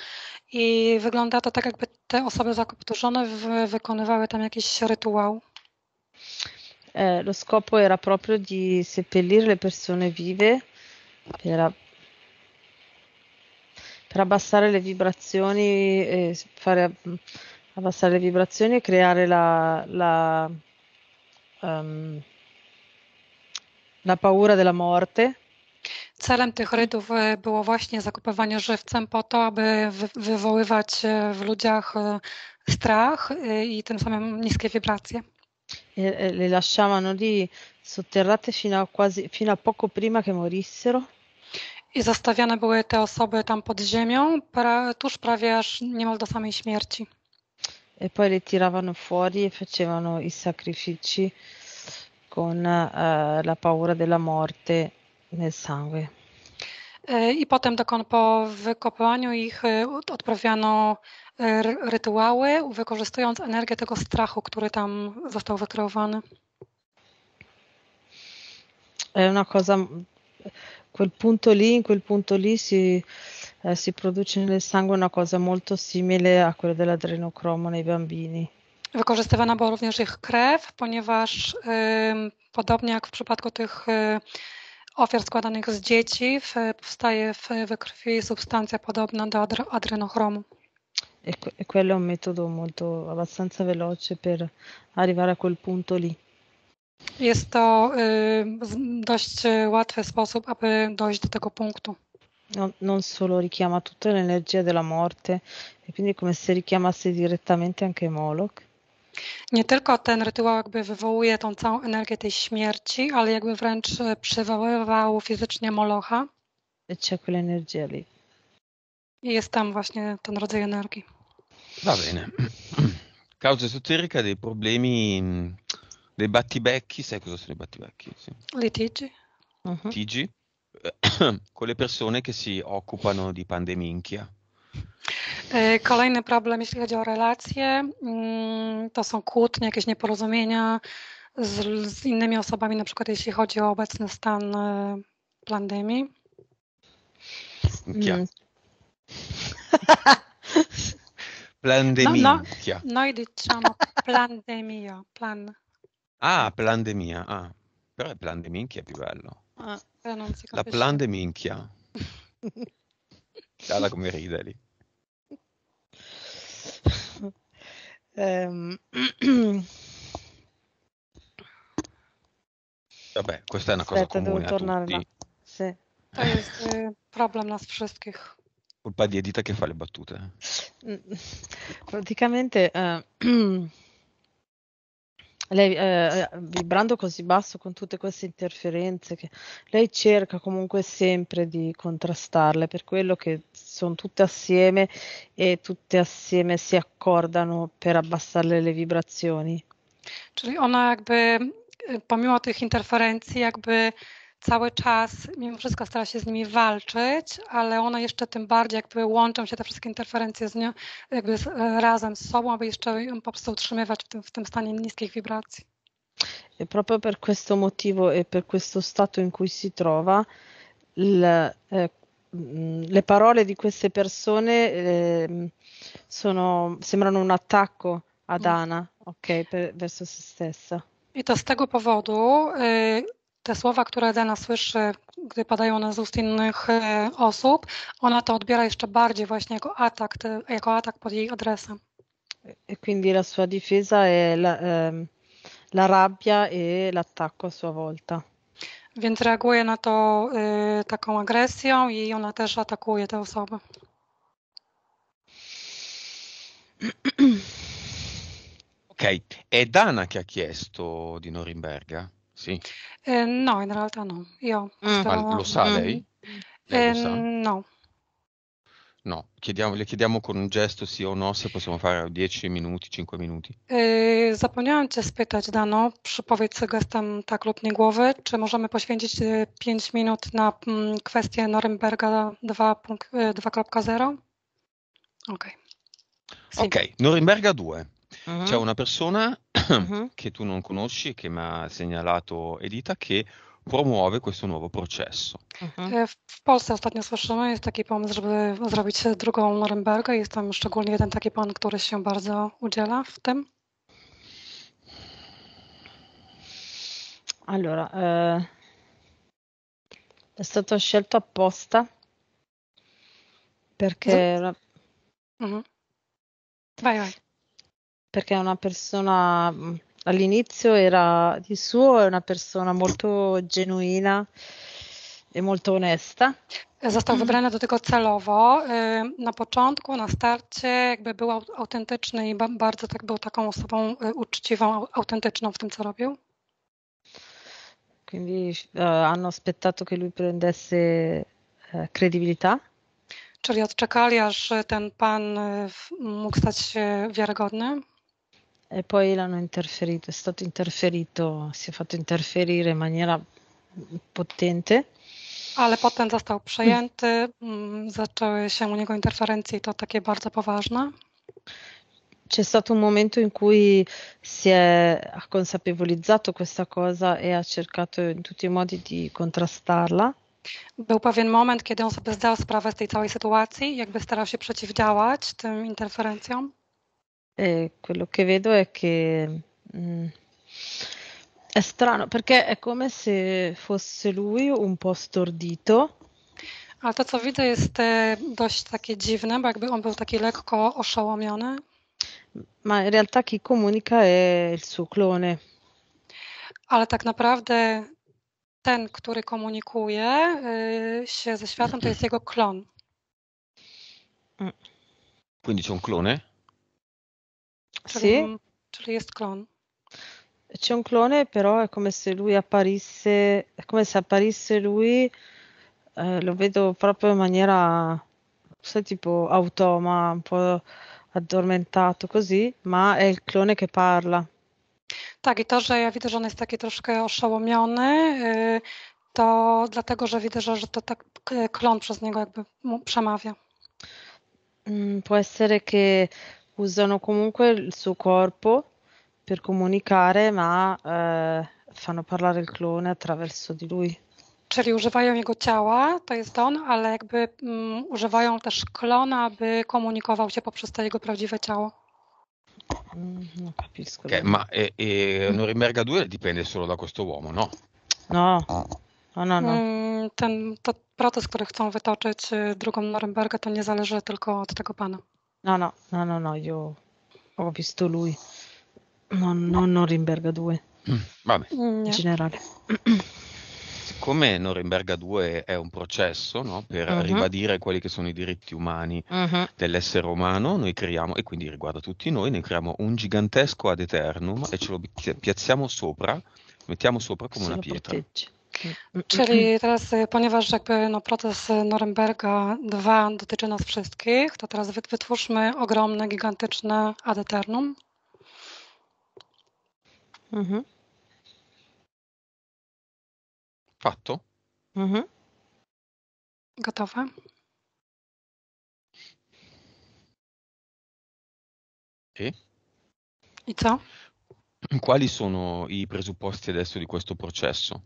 I wygląda to tak, jakby te osoby zakapturzone wykonywały tam jakiś rytuał. Eh, lo scopo era proprio di seppellire le persone vive per, per abbassare le vibrazioni e fare abbassare le vibrazioni e creare la, la, um, la paura della morte. Celem tych rydów było właśnie zakupywanie żywcem po to, aby wywoływać w ludziach strach i tym samym niskie wibracje. E, le lasciavano lì sotterrate fino a, quasi, fino a poco prima che morissero. I zostawiane były te osoby tam pod ziemią, pra, tuż prawie aż niemal do samej śmierci. E poi le tiravano fuori e facevano i sacrifici con uh, la paura della morte nel sangue. E, I potem dokon po wykopywaniu ich e, odprawiano e, rytuały, wykorzystując energię tego strachu, który tam został wykreowany. È una cosa quel punto lì, in quel punto lì si, eh, si, produce nel sangue una cosa molto simile a quella dell'adrenocromo nei bambini. Wykorzystywana było również ich krew, ponieważ y, podobnie jak w przypadku tych y, ofiar składanych z dzieci, w, powstaje w, w krwi substancja podobna do adre, adrenochromu. E, e quello è un metodo molto abbastanza veloce per arrivare a quel punto lì. Jest to y, dość y, łatwy sposób, aby dojść do tego punktu. No, non solo richiama tutta l'energia della morte, e quindi come se richiamasse direttamente anche Moloch. Nie tylko ten rytuał jakby wywołuje tą całą energię tej śmierci, ale jakby wręcz y, przywoływał fizycznie Molocha. E c'è quell'energia lì. I jest tam właśnie ten rodzaj energii. Va bene. Causa esoterica dei problemi mm, Le battibecchi, sai cosa sono i battibecchi? Sì. Litigi. Uh-huh. Litigi con le persone che si occupano di pandemia. Kolejny problem, jeśli chodzi o relacje, mm, to są kłótnie, jakieś nieporozumienia z, z innymi osobami, na przykład jeśli chodzi o obecny stan pandemii. Mm. Plandemia. No, no, no i diciamo pandemia, plan. Ah, Plan de Mia, ah. Però è Plan de Minchia è più bello. Ah, non si La capisce. Plan de Minchia. Guarda come ride lì. Ehm. Vabbè, questa è una Aspetta, cosa devo comune a tornare tutti. là. Sì. To eh, jest eh, problem nas wszystkich. Colpa di Edita che fa le battute. Mm. Praticamente eh, lei eh, vibrando così basso con tutte queste interferenze che lei cerca comunque sempre di contrastarle per quello che sono tutte assieme e tutte assieme si accordano per abbassarle le vibrazioni. Czyli ona jakby pomimo tych interferencji jakby cały czas mimo wszystko stara się z nimi walczyć, ale one jeszcze tym bardziej jakby łączą się te wszystkie interferencje z nią, jakby z, e, razem z sobą, aby jeszcze ją po prostu utrzymywać w tym, w tym stanie niskich wibracji. E proprio per questo motivo e per questo stato in cui si trova, le, eh, le parole di queste persone eh, sono, sembrano un attacco ad mm. Anna, ok, per, verso se stessa. I to z tego powodu e, te słowa, które Dana słyszy, gdy padają one z ust innych e, osób, ona to odbiera jeszcze bardziej właśnie jako atak, jako atak pod jej adresem. E quindi la sua difesa è la, ehm, la rabbia e l'attacco a sua volta. Więc reaguje na to y, taką agresją i ona też atakuje te osoby. Ok, è Dana che ha chiesto di Norimberga? Sì. Eh, no, in realtà no. Io mm. stavo... Lo sa lei? Mm. lei eh, lo sa? No. No, chiediamo, le chiediamo con un gesto sì o no se possiamo fare 10 minuti, 5 minuti. Yy, eh, zapomniałam Cię spytać, Dano, przypowiedz gestem tak lub nie głowy, czy możemy poświęcić 5 minut na m, mm, kwestię Norymberga 2.0? Okej. Okay. Sì. Ok, Norimberga 2. Mm-hmm. C'è una persona uh-huh. che tu non conosci, che mi ha segnalato Edita, che promuove questo nuovo processo. Mhm. W Polsce ostatnio słyszymy, jest taki pomysł, żeby zrobić drugą Norymbergę. Jest tam szczególnie jeden taki pan, który się bardzo udziela w tym. Allora, eh, è stato scelto apposta perché... Z- mm-hmm. Vai, vai. perché è una persona mm, all'inizio era di suo, è una persona molto genuina i e molto onesta. Został mhm. wybrany do tego celowo. E, na początku, na starcie, jakby był autentyczny i bardzo tak był taką osobą e, uczciwą, autentyczną w tym, co robił. Quindi uh, hanno aspettato che lui prendesse credibilità. Czyli odczekali, aż ten pan mógł stać się wiarygodny. E, poi l'hanno interferito, è stato interferito, si è fatto interferire in maniera potente. Ale potem został przejęty, mm, zaczęły się u niego interferencje i to takie bardzo poważne. C'è stato un momento in cui si è consapevolizzato questa cosa e ha cercato in tutti i modi di contrastarla. Był pewien moment, kiedy on sobie zdał sprawę z tej całej sytuacji, jakby starał się przeciwdziałać tym interferencjom. E quello che vedo è che mh, mm, è strano perché è come se fosse lui un po' stordito. Ale to, co widzę, jest e, dość takie dziwne, bo jakby on był taki lekko oszołomiony. Ma in realtà chi comunica è il suo clone. Ale tak naprawdę ten, który komunikuje e, się ze światem, to jest jego klon. Quindi c'è un clone? Sì. Cioè, Cioè jest clon. C'è un clone, però è come se lui apparisse, è come se apparisse lui, eh, lo vedo proprio in maniera, sai, tipo automa, un po' addormentato così, ma è il clone che parla. Tak, i to, że ja widzę, że on jest taki troszkę oszołomiony, y, to dlatego, że widzę, że, to tak y, klon przez niego jakby przemawia. Mm, può essere che usano comunque il suo corpo per comunicare, ma e, eh, fanno parlare il clone attraverso di lui. Czyli używają jego ciała, to jest on, ale jakby um, używają też klona, by komunikował się poprzez to jego prawdziwe ciało. Mm, non capisco. Okay, ma e, e Norimberga 2 dipende solo da questo uomo, no? No, no, no. no. Mm, ten, to proces, który chcą wytoczyć drugą Norymbergę, to nie zależy tylko od tego pana. No, no, no, no, no, io ho visto lui. Non, non Norimberga 2. Mm, vabbè. In generale. Siccome Norimberga 2 è un processo no, per uh-huh. ribadire quelli che sono i diritti umani uh-huh. dell'essere umano, noi creiamo, e quindi riguarda tutti noi, noi creiamo un gigantesco ad eternum e ce lo piazziamo sopra, mettiamo sopra come Se una pietra. Protegge. Mm-hmm. Czyli teraz, y, ponieważ jakby no, proces Norymberga 2 dotyczy nas wszystkich, to teraz wytwórzmy ogromne, gigantyczne ad eternum. Mhm. Fatto. Mhm. Gotowe? E? I co? Quali sono i presupposti adesso di questo processo?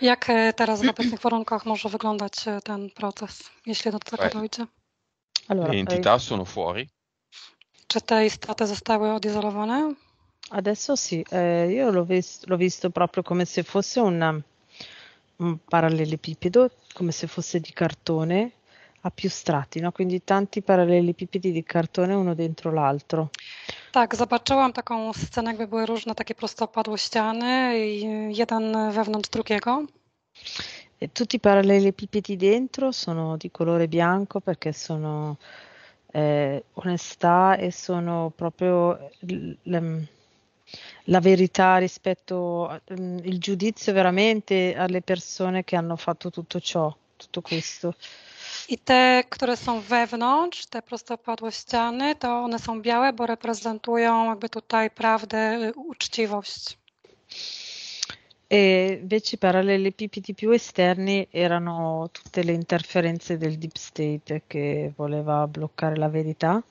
Jak teraz w obecnych warunkach może wyglądać ten proces, jeśli do tego dojdzie? Allora, Le entità sono fuori? Czy te istoty zostały odizolowane? Adesso sì, eh, io l'ho visto, l'ho visto proprio come se fosse una, um, un parallelepipedo, come se fosse di cartone a più strati, no? quindi tanti parallelepipedi di cartone uno dentro l'altro. Tak, zobaczyłam taką scenę, jakby były różne takie prostopadłe ściany, jeden wewnątrz drugiego. E tutti i parallelepipedi dentro sono di colore bianco perché sono eh, onestà e sono proprio eh, la verità rispetto al mm, giudizio veramente alle persone che hanno fatto tutto ciò, tutto questo. I te, które są wewnątrz, te prostopadłościany, to one są białe, bo reprezentują jakby tutaj prawdę, y, uczciwość. E invece i PPT più esterni erano tutte le interferenze del deep state che voleva bloccare la verità.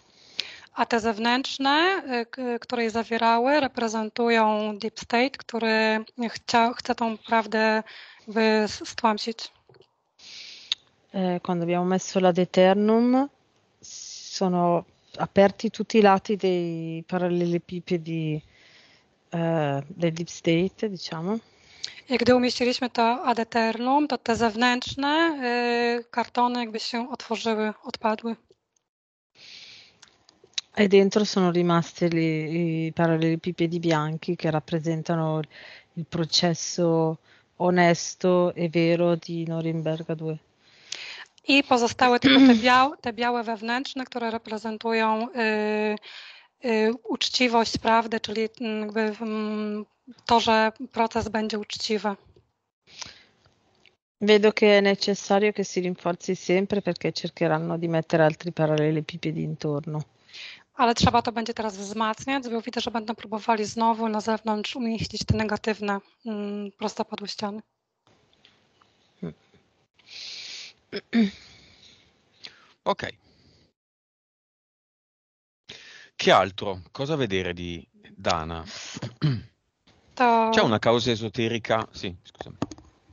A te zewnętrzne, y, które je zawierały, reprezentują deep state, który chcia, chce tą prawdę stłamsić. eh, quando abbiamo messo la Deternum, sono aperti tutti i lati dei parallelepipedi eh, del deep state, diciamo. I gdy umieściliśmy to adeternum, to te zewnętrzne y, kartony jakby się otworzyły, odpadły. E dentro sono rimasti li, i parallelepipedi bianchi che rappresentano il processo onesto e vero di Norimberga 2. i pozostałe tylko te, bia te białe wewnętrzne, które reprezentują y, y, uczciwość prawdy, czyli jakby, mm, to, że proces będzie uczciwy. Vedo che è necessario che si rinforzi sempre perché cercheranno di mettere altri parallelepipedi intorno. Ale trzeba to będzie teraz wzmacniać, bo widzę, że będą próbowali znowu na zewnątrz umieścić te negatywne mm, prostopadłe ściany. ok. Che altro? Cosa vedere di Dana? To... C'è una causa esoterica? Sì, scusami.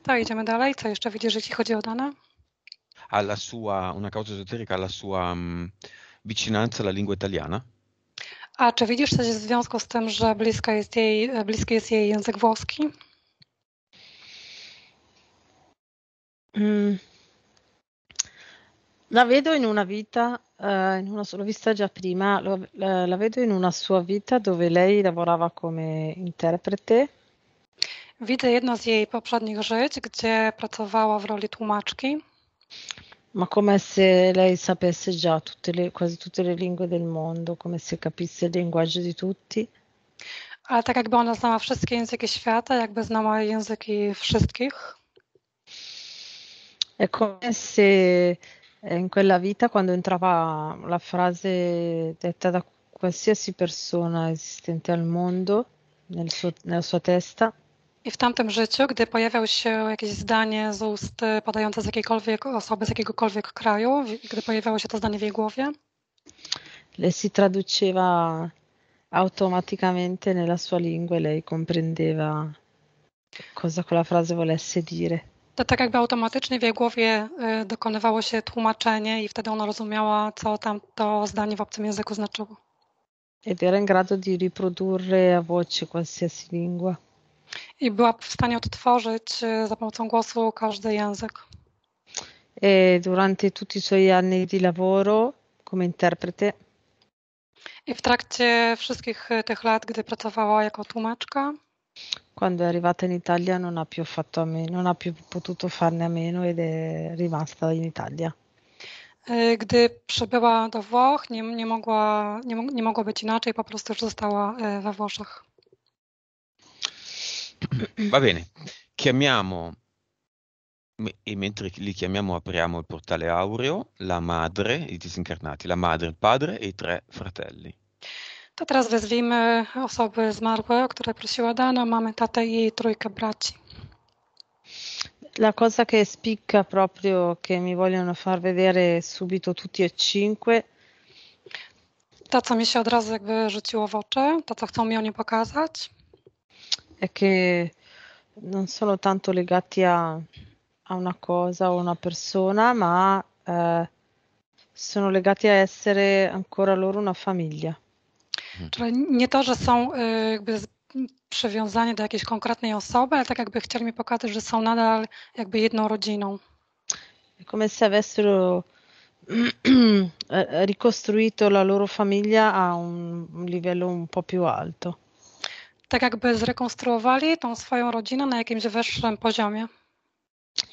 To idziemy dalej. Co jeszcze widzisz, jeśli chodzi o Dana? Alla sua, una causa esoterica alla sua um, vicinanza alla lingua italiana? A czy widzisz coś w związku z tym, że bliska jest jej, bliski jest jej język włoski? Mm. La vedo in una vita, eh, in una, l'ho vista già prima, lo, la, la vedo in una sua vita dove lei lavorava come interprete. Widzę jedno z jej poprzednich żyć, gdzie pracowała w roli tłumaczki. Ma come se lei sapesse già tutte le, quasi tutte le lingue del mondo, come se capisse il linguaggio di tutti. Ale tak jakby ona znała wszystkie języki świata, jakby znała języki wszystkich. È come se e eh, in quella vita, quando entrava la frase detta da qualsiasi persona esistente al mondo, nel suo, nella sua testa, I w tamtym życiu, gdy pojawiał się jakieś zdanie z ust padające z jakiejkolwiek osoby, z jakiegokolwiek kraju, gdy pojawiało się to zdanie w jej głowie? Le si traduceva automaticamente nella sua lingua e lei comprendeva cosa quella frase volesse dire. to tak jakby automatycznie w jej głowie y, dokonywało się tłumaczenie i wtedy ona rozumiała, co tam to zdanie w obcym języku znaczyło. Ed era in grado di riprodurre a voce qualsiasi lingua. I była w stanie odtworzyć y, za pomocą głosu każdy język. E durante tutti i suoi anni di lavoro come interprete. I w trakcie wszystkich y, tych lat, gdy pracowała jako tłumaczka. Quando è arrivata in Italia non ha più fatto a me non ha più potuto farne a meno ed è rimasta in Italia. Gdy przybyła do Włoch, nie, nie, mogła, nie, nie mogło być inaczej, po prostu już została we Włoszech. Va bene, chiamiamo, e mentre li chiamiamo apriamo il portale aureo, la madre, i disincarnati, la madre, il padre e i tre fratelli. To teraz wezwijmy osoby zmarłe, które prosiła Dana, mamy tatę i trójkę braci. La cosa che spicca proprio, che mi vogliono far vedere subito tutti e cinque. To, co mi się od razu jakby rzuciło w oczy, to, co chcą mi oni pokazać. È che non sono tanto legati a, a una cosa o una persona, ma eh, sono legati a essere ancora loro una famiglia. Mhm. Czyli nie to, że są y, jakby przywiązani do jakiejś konkretnej osoby, ale tak jakby chcieli mi pokazać, że są nadal jakby jedną rodziną. Come se avessero eh, ricostruito la loro famiglia a un livello un po' più alto. Tak jakby zrekonstruowali tą swoją rodzinę na jakimś wyższym poziomie.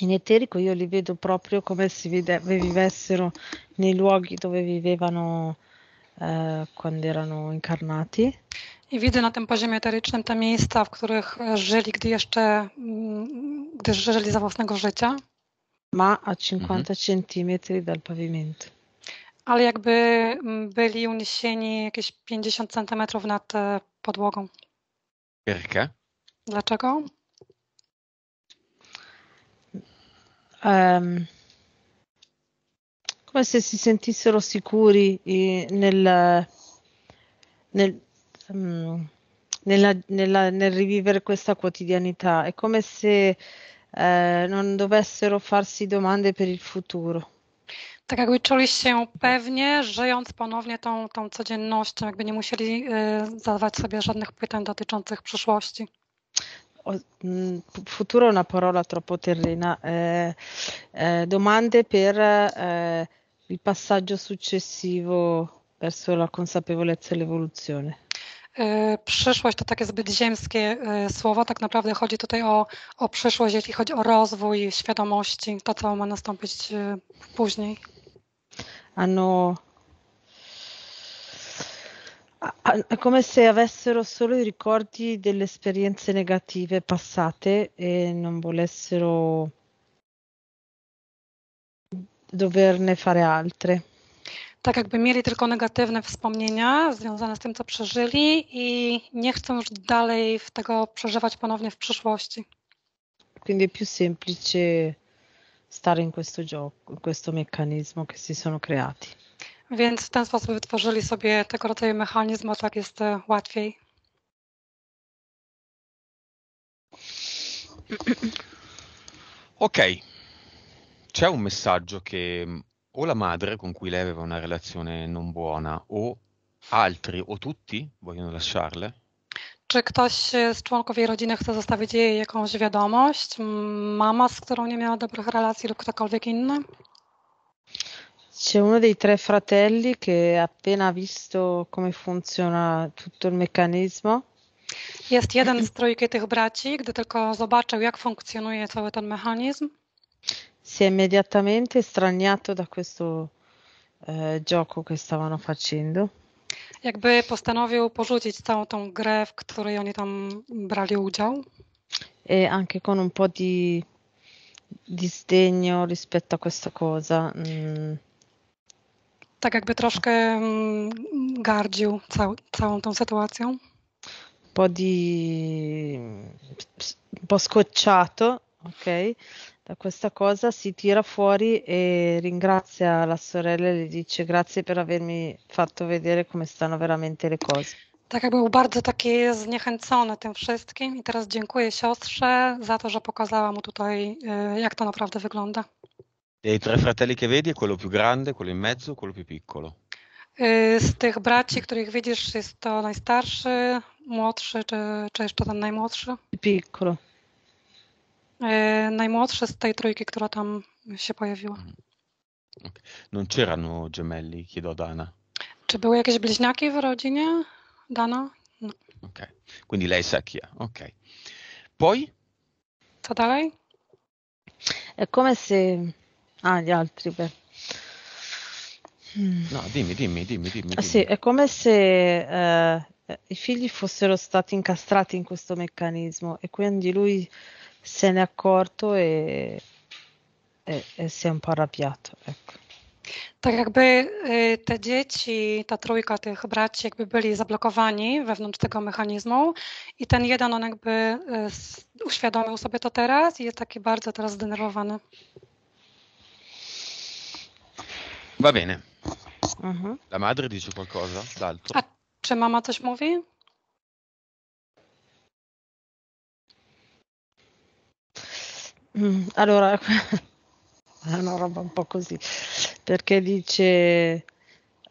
In eterico io li vedo proprio come se vivessero nei luoghi dove vivevano kiedy erano incarnati. I widzę na tym poziomie eterycznym te miejsca, w których żyli, gdy jeszcze, mm, gdy żyli za własnego życia. Ma a 50 cm dal pavimento. Ale jakby mm, byli uniesieni jakieś 50 cm nad e, podłogą. Perché? Dlaczego? Um, come se si sentissero sicuri eh, nel, nel, mm, nella, nella, nel, rivivere questa quotidianità, è come se eh, non dovessero farsi domande per il futuro. tak jakby czuli się pewnie, żyjąc ponownie tą, tą codziennością, jakby nie musieli y, zadawać sobie żadnych pytań dotyczących przyszłości. O, mm, futuro è una parola troppo terrena, eh, eh, domande per eh, il passaggio successivo verso la consapevolezza e l'evoluzione? przyszłość to takie zbyt ziemskie słowo. Tak naprawdę chodzi tutaj o, o przyszłość, jeśli chodzi o rozwój świadomości, to co ma nastąpić później. Hanno. È come se avessero solo i ricordi delle esperienze negative passate e non volessero doverne fare altre. Tak, jakby mieli tylko negatywne wspomnienia związane z tym, co przeżyli, i nie chcą już dalej tego przeżywać ponownie w przyszłości. Quindi è più semplice stare in questo gioco, in questo meccanismo che si sono creati. Więc w ten sposób wytworzyli sobie tego rodzaju mechanizm, a tak jest łatwiej. Okej. Okay. c'è un messaggio che mm, o la madre con cui lei aveva una relazione non buona, o altri, o tutti vogliono lasciarle? Czy ktoś z członków jej rodziny chce zostawić jej jakąś wiadomość? Mama, z którą nie miała dobrych relacji, lub ktokolwiek inny? C'è uno dei tre fratelli che appena ha visto come funziona tutto il meccanismo. Jest jeden z trójki tych braci, gdy tylko zobaczył, jak funkcjonuje cały ten mechanizm si è immediatamente straniato da questo e, eh, gioku, który stavano facendo. Jakby postanowił porzucić całą tą grę, w której oni tam brali udział. E anche con un po' di disdegno rispetto a questa cosa. Mm. Tak jakby troszkę mm, gardził cał, całą tą sytuacją. Un po' di... Mm, un po' scocciato, ok? Eh, questa cosa, si tira fuori e ringrazia la sorella e le dice grazie per avermi fatto vedere come stanno veramente le cose. Tak jakby był bardzo taki zniechęcony tym wszystkim i teraz dziękuję siostrze za to, że pokazała mu tutaj jak to naprawdę wygląda. Dei tre fratelli che vedi quello più grande, quello in mezzo, quello più piccolo. Z tych braci, których widzisz, jest to najstarszy, młodszy, czy, czy jeszcze ten najmłodszy? Piccolo. Najmłodsze z tej trójki, która tam się pojawiła. Mhm. Non c'erano gemelli, chiedo a Dana. Czy były jakieś bliźniaki w rodzinie Dana? No. Ok, quindi lei sa chi è. Ok. Poi? Co dalej? È come se... Ah, gli altri, beh. Hmm. No, dimmi, dimmi, dimmi, dimmi, ah, dimmi. Sì, è come se eh, i figli fossero stati incastrati in questo meccanismo e quindi lui se n'è accorto e, e, e si è un po' arrabbiato. Ecco. Tak jakby te dzieci, ta trójka tych braci jakby byli zablokowani wewnątrz tego mechanizmu i ten jeden on jakby uświadomił sobie to teraz i jest taki bardzo teraz zdenerwowany. Va bene. Uh mhm. -huh. La madre dice qualcosa d'altro? A czy mama coś mówi? Mm, allora, è una roba un po' così, perché dice,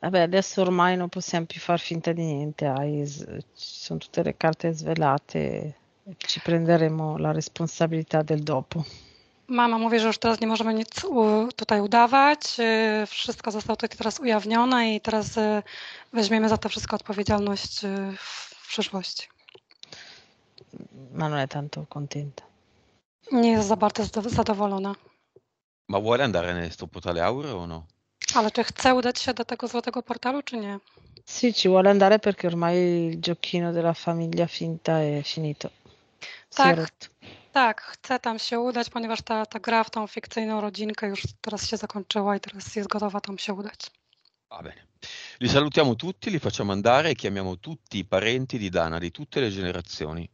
vabbè, adesso ormai non possiamo più far finta di niente, hai, ci sono tutte le carte svelate, e ci prenderemo la responsabilità del dopo. Mama mówi, że już teraz nie możemy nic u, tutaj udawać, e, wszystko zostało tutaj teraz ujawnione i teraz e, weźmiemy za to wszystko odpowiedzialność w przyszłości. Ma non è tanto contenta. Nie jest za bardzo zadowolona. Ma Walender jest to portale Aure o no? Ale czy chce udać się do tego złotego portalu, czy nie? Sì, ci vuole andare perché ormai il giochino della famiglia finta è finito. Tak, tak, chcę tam się udać, ponieważ ta, ta gra w tą fikcyjną rodzinkę już teraz się zakończyła i teraz jest gotowa tam się udać. Va bene. Li salutiamo tutti, li facciamo andare e chiamiamo tutti i parenti di Dana di tutte le generazioni.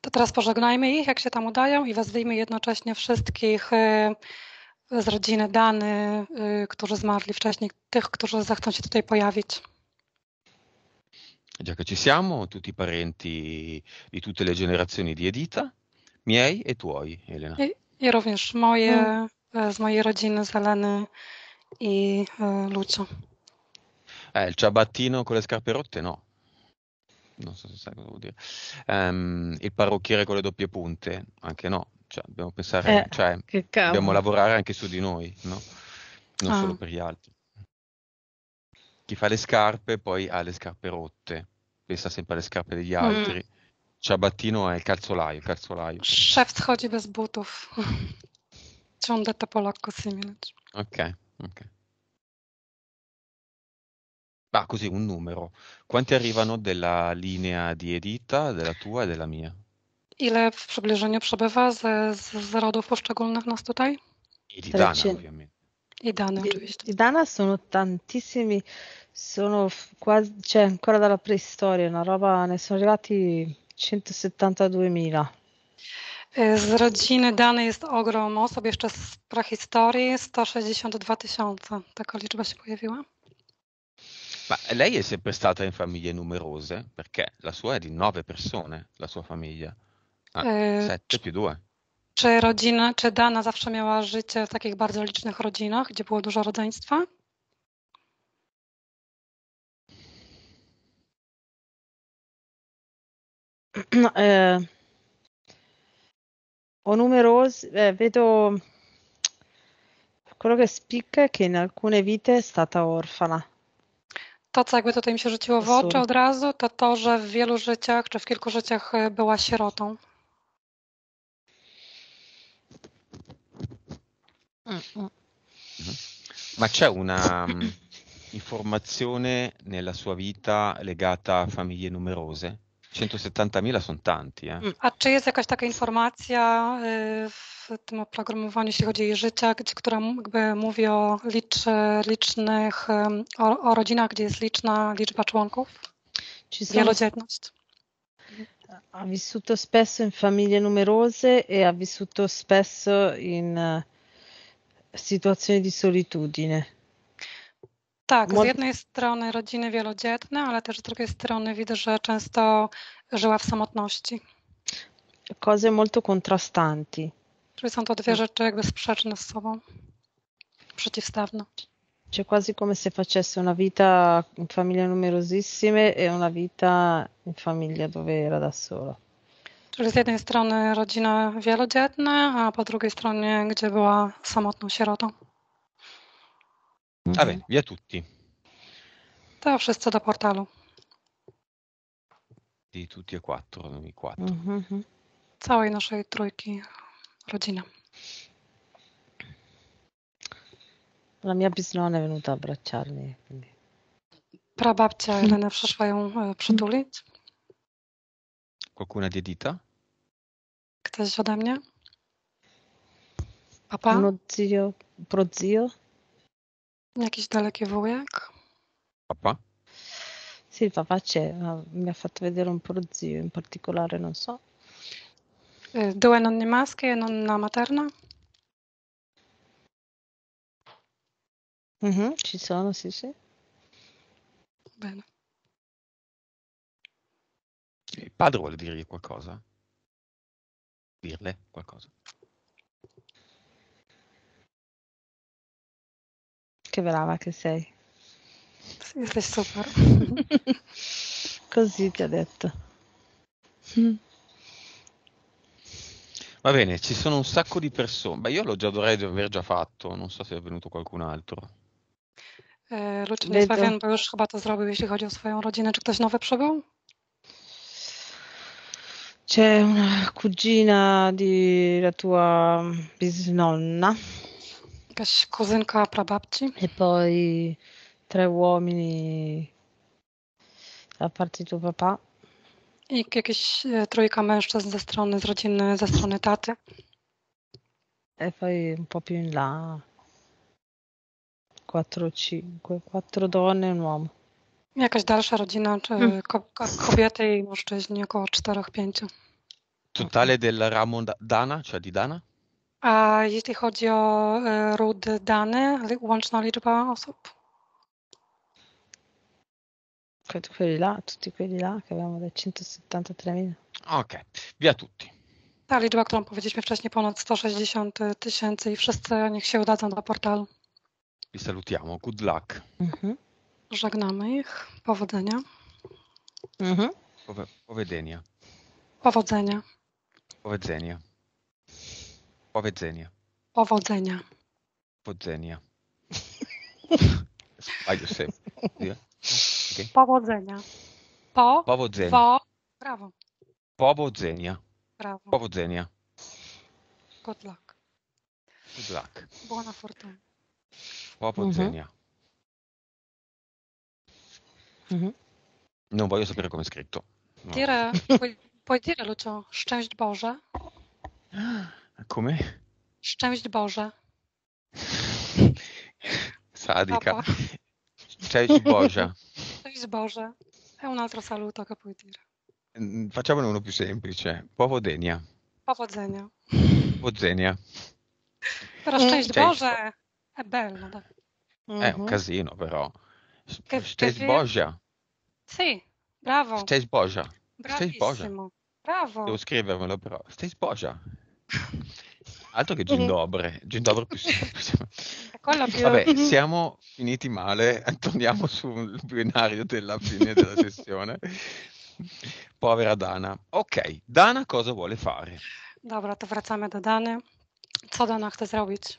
To teraz pożegnajmy ich, jak się tam udają i wezwijmy jednocześnie wszystkich y, z rodziny Dany, y, którzy zmarli wcześniej, tych, którzy zechcą się tutaj pojawić. Già ci siamo, tutti i parenti di tutte le generazioni di Edita, miei e tuoi, Elena. I, i również moje, mm. E, z mojej rodziny, z Eleny i y, Lucio. Eh, il ciabattino con le scarpe rotte no. non so se sai cosa vuol dire, um, il parrucchiere con le doppie punte, anche no, cioè, dobbiamo pensare, eh, cioè, dobbiamo lavorare anche su di noi, no? non ah. solo per gli altri. Chi fa le scarpe poi ha le scarpe rotte, pensa sempre alle scarpe degli mm. altri. Mm. Ciabattino è il calzolaio, calzolaio. Szef chodzi bez butów. C'è un detto polacco simile. Ok, ok. Ma così un numero. Quanti arrivano della linea di Edita, della tua e della mia? Ile w przybliżeniu przebywa z, z rodów poszczególnych nas tutaj? I di Dana, ovviamente. I Dana, Di, I, di Dana sono tantissimi, sono quasi, cioè ancora dalla preistoria, una roba, ne sono arrivati 172.000. Z rodziny dany jest ogrom osób, jeszcze z prehistorii 162 tysiące. Taka liczba się pojawiła. Ma lei è sempre stata in famiglie numerose? Perché la sua è di nove persone, la sua famiglia. A, ah, E, eh, sette più due. Czy rodzina, czy Dana zawsze miała życie w takich bardzo licznych rodzinach, gdzie było dużo rodzeństwa? Eh, ho numerosi, eh, vedo quello che spicca è che in alcune vite è stata orfana to, co jakby tutaj mi się rzuciło w oczy od razu, to to, że w wielu życiach, czy w kilku życiach e, była sierotą. Ma c'è una mm, informazione nella sua vita legata a famiglie numerose? 170.000 są tanti. Eh. Mm, a czy jest jakaś taka informacja y, w tym oprogramowaniu, jeśli chodzi o życie, która jakby mówi o licz, licznych, o, o, rodzinach, gdzie jest liczna liczba członków? Ci sono... Wielodzietność. Ha vissuto spesso in famiglie numerose e ha vissuto spesso in eh, situazioni di solitudine. Tak, z jednej strony rodziny wielodzietne, ale też z drugiej strony widzę, że często żyła w samotności. Cose molto contrastanti. Czyli są to dwie mm. rzeczy jakby sprzeczne z sobą, przeciwstawne. C'è quasi come se facesse una vita in famiglia numerosissime e una vita in famiglia dove era da sola. Czyli z jednej strony rodzina wielodzietna, a po drugiej stronie, gdzie była samotną sierotą. Va mhm. bene, via tutti. Ciao, wszystko. da portalo. Di tutti e quattro, i quattro. Mhm. Całej naszej trójki, rodzina. La mia bisnonna è venuta a abbracciarmi. Quindi. Prababcia e Elena przyszła ją e, eh, przytulić. Qualcuna di Edita? Ktoś ode mnie? Papa? Uno zio, prozio Jakiś daleki wujek? Papà? Sì, il papà c'è, ma mi ha fatto vedere un po' zio in particolare, non so. Due nonni maschi e nonna materna? Mhm, ci sono, sì, sì. Bene. Il padre vuole dirgli qualcosa? Dirle qualcosa? che brava che sei. Sì, questo farò. Così ti ha detto. Va bene, ci sono un sacco di persone. Beh, io lo già dovrei aver già fatto, non so se è venuto qualcun altro. Eh, e, Lucin jest pewien, bo już chyba to zrobił, jeśli chodzi o swoją rodzinę. Czy ktoś nowy przybył? C'è una cugina della tua bisnonna jakaś kuzynka prababci. E poi tre uomini eh, da parte tuo papà. I jakieś trójka mężczyzn ze strony, z rodziny, ze strony taty. E poi un po' più in là, 4 cinque, quattro donne e un uomo. Jakaś dalsza rodzina, czy kobiety i mężczyźni, około 4-5. Totale del ramo Dana, cioè di Dana? A jeśli chodzi o e, ród dany, łączna liczba osób? Credo quelli là, tutti quelli là che avevamo da 173.000. Ok, via tutti. Ta liczba, którą powiedzieliśmy wcześniej, ponad 160 tysięcy i wszyscy niech się udadzą do portalu. I salutiamo, good luck. Mhm. Żegnamy ich, powodzenia. Mhm. powodzenia. Powodzenia. Powodzenia. Powiedzenie. Powodzenia. Powodzenia. Spadł sobie. Okay. Powodzenia. Po. Powodzenia. Po. Brawo. Powodzenia. Brawo. Powodzenia. Good luck. Good luck. Buona fortuna. Powodzenia. Mhm. Non voglio sapere come è scritto. No. Dire, puoi, puoi dirlo ciò. Szczęść Boże. Come? Szczęść Boże. Sadica. Papa. Cześć Boże. Cześć Boże. È un altro saluto che puoi dire. Facciamone uno più semplice. Povodenia. Powodzenia. Powodzenia. Però szczęść Boże è bello. Dai. È un mhm. casino però. Che, Cześć che... Boże. Sì, bravo. Cześć Boże. Bravissimo. Bravo. Devo scrivermelo però. Cześć Boże. Altro che Gindobre, Gindobre più, più... Vabbè, siamo finiti male, torniamo sul binario della fine della sessione. Povera Dana. Ok, Dana cosa vuole fare? Dobra, to wracamy do Dany. Co Dana chce zrobić?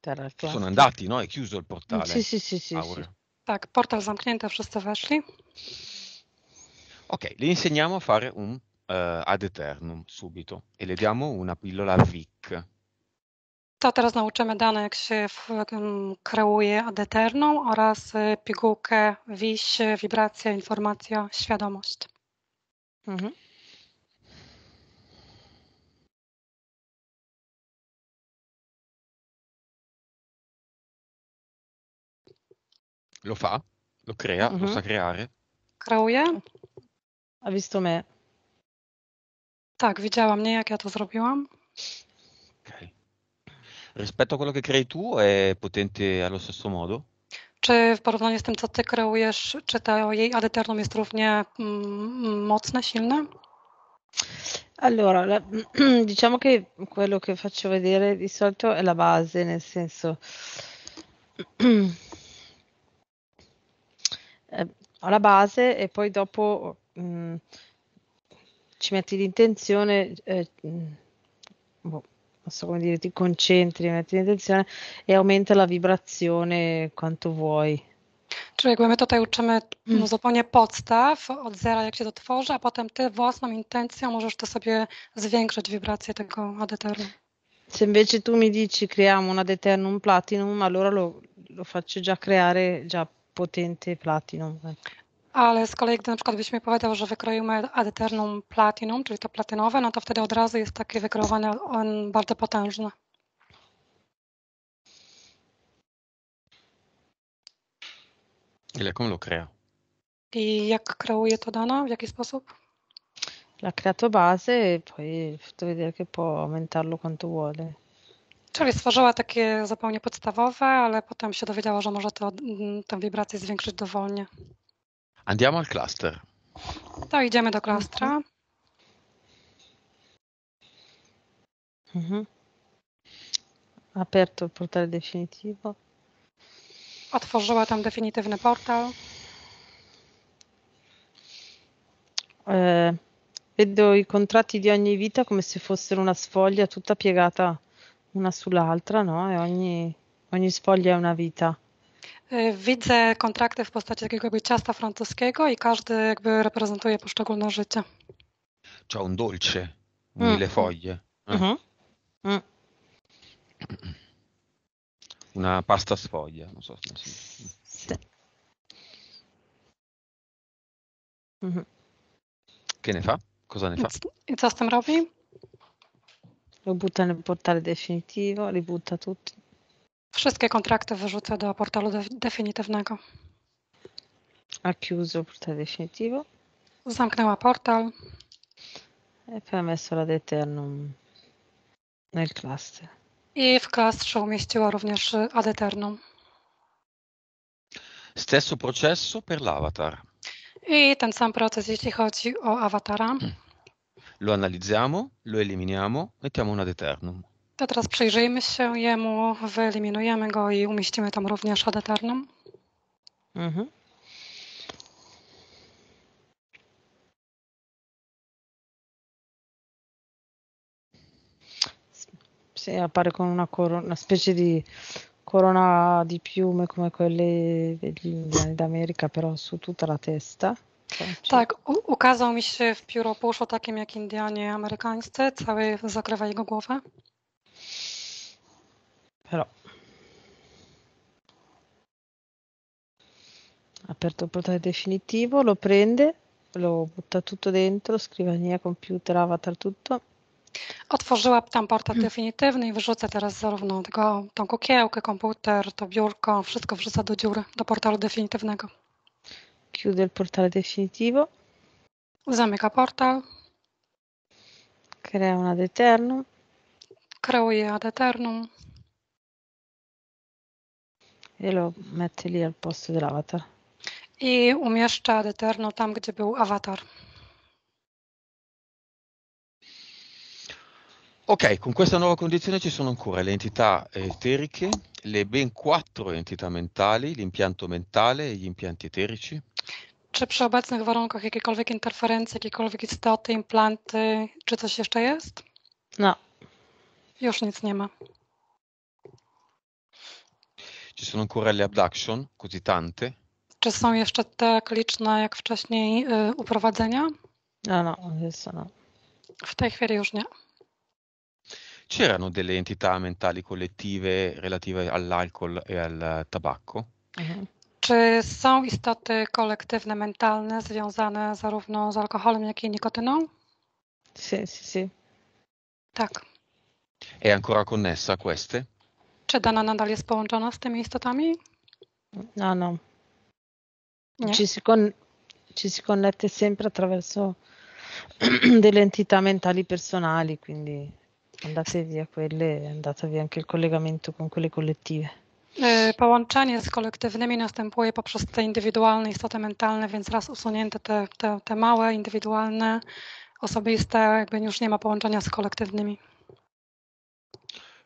Teraz Sono andati, no? È chiuso il portale. Sì, sì, sì, sì, sì. Tak, portal zamknięty, wszyscy weszli. Ok, li insegniamo a fare un eh, ad eternum subito e le diamo una pillola VIC. To teraz nauczymy dane, jak się w, um, kreuje ad eternum oraz pigułkę wiś, wibracja, informacja, świadomość. Mhm. Lo fa, lo crea, mhm. lo sa creare. Kreuje. Ha visto me. Tak, widziałam, nie jak ja to zrobiłam. Okay. Rispetto a quello che crei tu è potente allo stesso modo? Czy w porównaniu z tym, co ty kreujesz, czy to jej adeternum jest równie mm, mocne, silne? Allora, la, diciamo che quello che faccio vedere di solito è la base, nel senso eh, ho la base e poi dopo mh, mm, ci metti l'intenzione, eh, mm, boh, non so come dire, ti concentri, metti l'intenzione i aumenta la vibrazione quanto vuoi. Czyli my tutaj uczymy mm. no, zupełnie podstaw od zera, jak się to tworzy, a potem ty własną intencją możesz to sobie zwiększyć wibrację tego adeteru. Se invece tu mi dici creiamo un adeterno, un platinum, allora lo, lo faccio già creare già potente platinum. Ecco. Ale z kolei, gdy na przykład byśmy mi powiedział, że wykroimy ad eternum platinum, czyli to platynowe, no to wtedy od razu jest takie wykreowane on bardzo potężne. I jaką lukrea? I jak kreuje to dana? W jaki sposób? L'ha creato base e poi vedere che può aumentarlo quanto vuole. Czyli stworzyła takie zupełnie podstawowe, ale potem się dowiedziała, że może to, mm, tę wibrację zwiększyć dowolnie. Andiamo al cluster. Tak, idziemy do klastra. Mhm. Aperto il portale definitivo. Otworzyła tam definitywny portal. Eh, vedo i contratti di ogni vita come se fossero una sfoglia tutta piegata una sull'altra, no? E ogni, ogni sfoglia è una vita widzę kontrakty w postaci takiego jakby ciasta francuskiego i każdy jakby reprezentuje poszczególne życie. C'è un dolce, mille mm. foglie. Mm mm. Una pasta sfoglia, non so. Se... Sì. -hmm. Che ne fa? Cosa ne fa? E cosa z robi? Lo butta nel portale definitivo, li butta tutti. Wszystkie kontrakty wyrzucę do portalu definitywnego. A chiuso portale definitivo? Zamknęła portal. E poi ha messo la deternum nel no cluster. I w klastrze umieściła również y, ad eternum. Stesso processo per l'avatar. I ten sam proces, jeśli chodzi o awatara. Hmm. Lo analizziamo, lo eliminiamo, mettiamo una ad eternum. To teraz przyjrzyjmy się jemu, wyeliminujemy go i umieścimy tam również adetarną. Mhm. Sì, appare con una, corona, una specie di corona di piume come quelle degli indiani d'America, però su tutta la testa. Tak, ukazał mi się w pióropuszu takim jak Indianie amerykańscy, cały zakrywa jego głowę. Però. Aperto il portale definitivo, lo prende, lo butta tutto dentro, scrivania, computer, avatar, tutto. Otworzyła tam portal mm. definitywny i wyrzuca teraz zarówno tego, tą kukiełkę, komputer, to biurko, wszystko wrzuca do dziury, do portalu definitywnego. Chiude il portale definitivo. Zamyka portal. Crea un ad eternum. Kreuje ad eternum. posto dell'avatar. I umieszcza Eterno tam, gdzie był awatar. Ok, con questa nuova condizione ci sono ancora le entità eteriche, le ben quattro entità mentali, l'impianto mentale e gli impianti eterici. Czy przy obecnych warunkach jakiekolwiek interferencje, jakiekolwiek istoty, implanty, czy coś jeszcze jest? No. Już nic nie ma. Czy są ancora le abduction, così tante? Czy są jeszcze te liczne, jak wcześniej, yy, uprowadzenia? No, no, jest no. W tej chwili już nie. C'erano delle entità mentali collettive relative all'alcol e al tabacco? Mhm. Czy są istoty kolektywne, mentalne związane zarówno z alkoholem, jak i nikotyną? Sì, sì, sì. Tak. È ancora connessa a queste? Czy Dana nadal jest połączona z tymi istotami? No, no. Ci si, con- ci si, connette sempre attraverso delle entità mentali personali, quindi andate via quelle e andate via anche il collegamento con quelle collettive. Połączenie z kolektywnymi następuje poprzez te indywidualne istoty mentalne, więc raz usunięte te, te, te małe, indywidualne, osobiste, jakby już nie ma połączenia z kolektywnymi.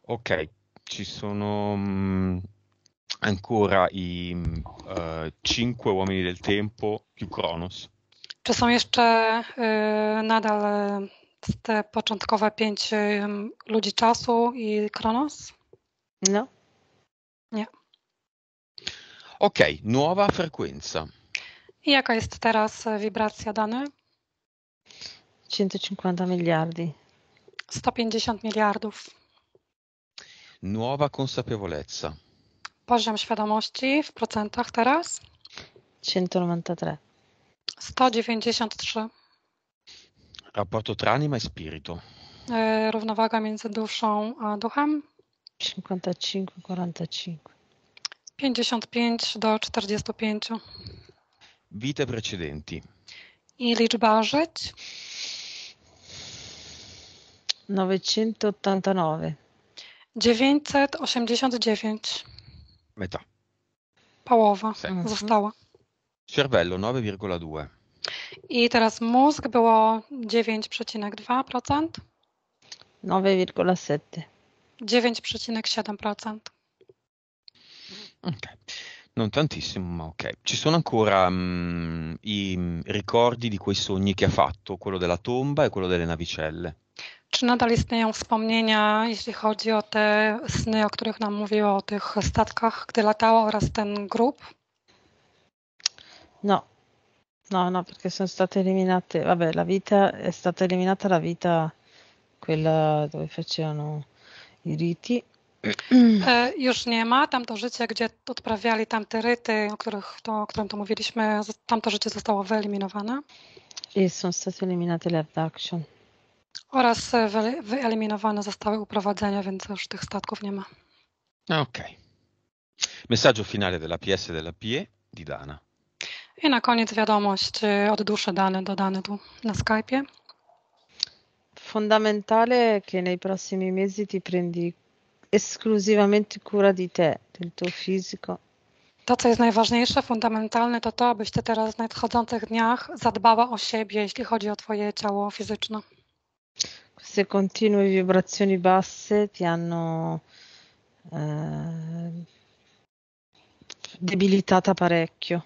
Ok, ci sono mh, mm, ancora i uh, mm, eh, 5 uomini del tempo più Kronos. Czy są jeszcze y, nadal te początkowe pięć y, ludzi czasu i Kronos? No. Nie. Ok, nuova frequenza. I jaka jest teraz wibracja dany? 150 miliardi. 150 miliardów. Nuova consapevolezza. Poziom świadomości w procentach teraz? 193. 193. Rapporto tra anima e spirito. E, równowaga między duszą a duchem? 55-45. 55 do 45. Vite precedenti. I liczba żyć? 989. 989. Metà. Połowa Sek. Mhm. została. Cervello 9,2. I teraz mózg było 9,2%. 9,7. 9,7%. Ok, non tantissimo, ma ok. Ci sono ancora mh, mm, i ricordi di quei sogni che ha fatto, quello della tomba e quello delle navicelle. Czy nadal istnieją wspomnienia, jeśli chodzi o te sny, o których nam mówiła, o tych statkach, gdy latała oraz ten grób? No, No, no, perché sono state eliminate, vabbè, la vita è stata eliminata la vita, quella dove facevano i riti. E, już nie ma. Tamto życie, gdzie odprawiali tamte ryty, o, których to, o którym to mówiliśmy, tamto życie zostało wyeliminowane. E sono state eliminate le abduction. Oraz wyeliminowane zostały uprowadzenia, więc już tych statków nie ma. Ok. Messaggio finale della PS e della PE di Dana. I na koniec wiadomość y, od duszy Dany do Dany tu na Skype'ie. Fondamentale che nei prossimi mesi ti prendi esclusivamente cura di te, del tuo fisico. To, co jest najważniejsze, fundamentalne, to to, abyś ty teraz w nadchodzących dniach zadbała o siebie, jeśli chodzi o twoje ciało fizyczne. Queste continue vibrazioni basse ti hanno eh, debilitata parecchio.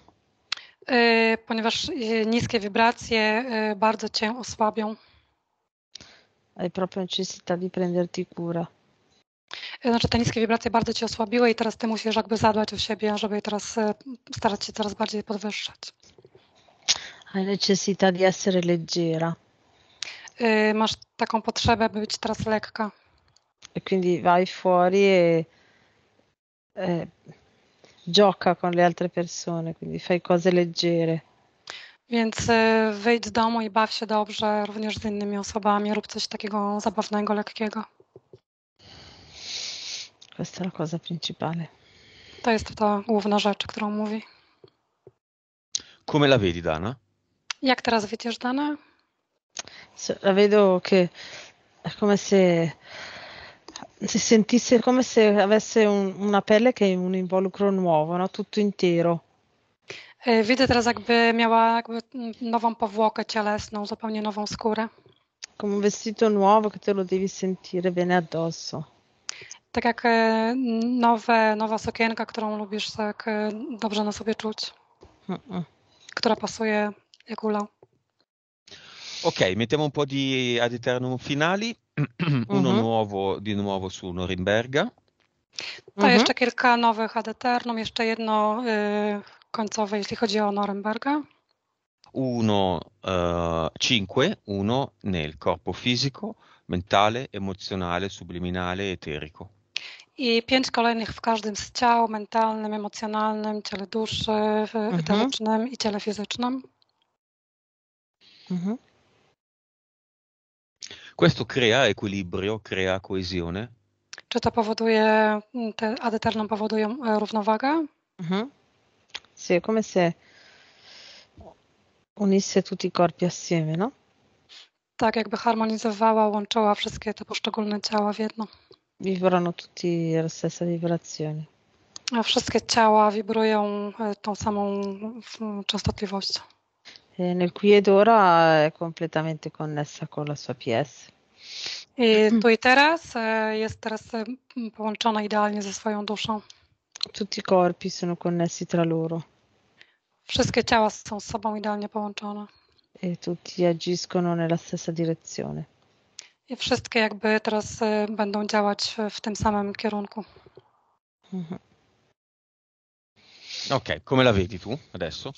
ponieważ niskie wibracje bardzo cię osłabią. Hai proprio necessità di prenderti cura. Znaczy te niskie wibracje bardzo cię osłabiły i teraz ty musisz jakby zadbać o siebie, żeby teraz starać się coraz bardziej podwyższać. Hai necessità di essere leggera eh, masz taką potrzebę, by być teraz lekka. E quindi vai fuori e, e gioca con le altre persone, quindi fai cose leggere. Więc wyjdź z domu i baw się dobrze, również z innymi osobami, rób coś takiego zabawnego, lekkiego. Questa è la cosa principale. To jest ta główna rzecz, którą mówi. Come la vedi, Dana? Jak teraz widzisz, Dana? la vedo che è come se si sentisse come se avesse un, una pelle che è un involucro nuovo, no? tutto intero. vedo Widzę teraz, jakby miała jakby nuova powłokę cielesną, zupełnie nową skórę. Come un vestito nuovo che te lo devi sentire bene addosso. Tak jak nowe, nowa sukienka, którą lubisz tak dobrze na sobie czuć. Mm -mm. Która pasuje jak ulał. Ok, mettiamo un po' di ad eternum finali. Uno mhm. nuovo di nuovo su Norimberga. To mhm. jeszcze kilka nowych ad eternum, jeszcze jedno y, końcowe, jeśli chodzi o Norimberga. Uno, e, cinque uno nel corpo fisico, mentale, emozionale, subliminale, eterico. I pięć kolejnych w każdym z ciał mentalnym, emocjonalnym, ciele duszy, y, mhm. eterycznym i ciele fizycznym. Mhm. Questo crea equilibrio, crea coesione. Czy to powoduje, mm, te ad eternum powodują równowagę? Mhm. Sì, è come se unisse tutti i corpi assieme, no? Tak, jakby harmonizowała, łączyła wszystkie te poszczególne ciała w jedno. Vibrano tutti la stessa vibrazione. Wszystkie ciała wibrują tą samą mm, częstotliwością. Eh, nel qui ed ora è completamente connessa con la sua PS. I mhm. tu i teraz eh, jest teraz eh, połączona idealnie ze swoją duszą. Tutti i corpi sono connessi tra loro. Wszystkie ciała są z sobą idealnie połączone. E tutti agiscono nella stessa direzione. I wszystkie jakby teraz będą działać w tym samym kierunku. Mhm. Ok, come la vedi tu adesso?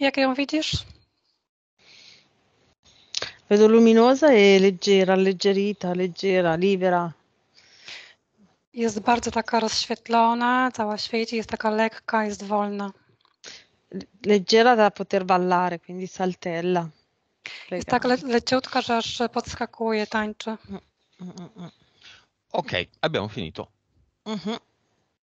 Jak ją widzisz? Vedo luminosa e leggera, alleggerita, leggera, libera. Jest bardzo taka rozświetlona, cała świeci, jest taka lekka, jest wolna. Leggera da poter ballare, quindi saltella. Legale. Jest tak le leciutka, że aż podskakuje, tańczy. Mm, mm, mm, ok, abbiamo finito. -hmm.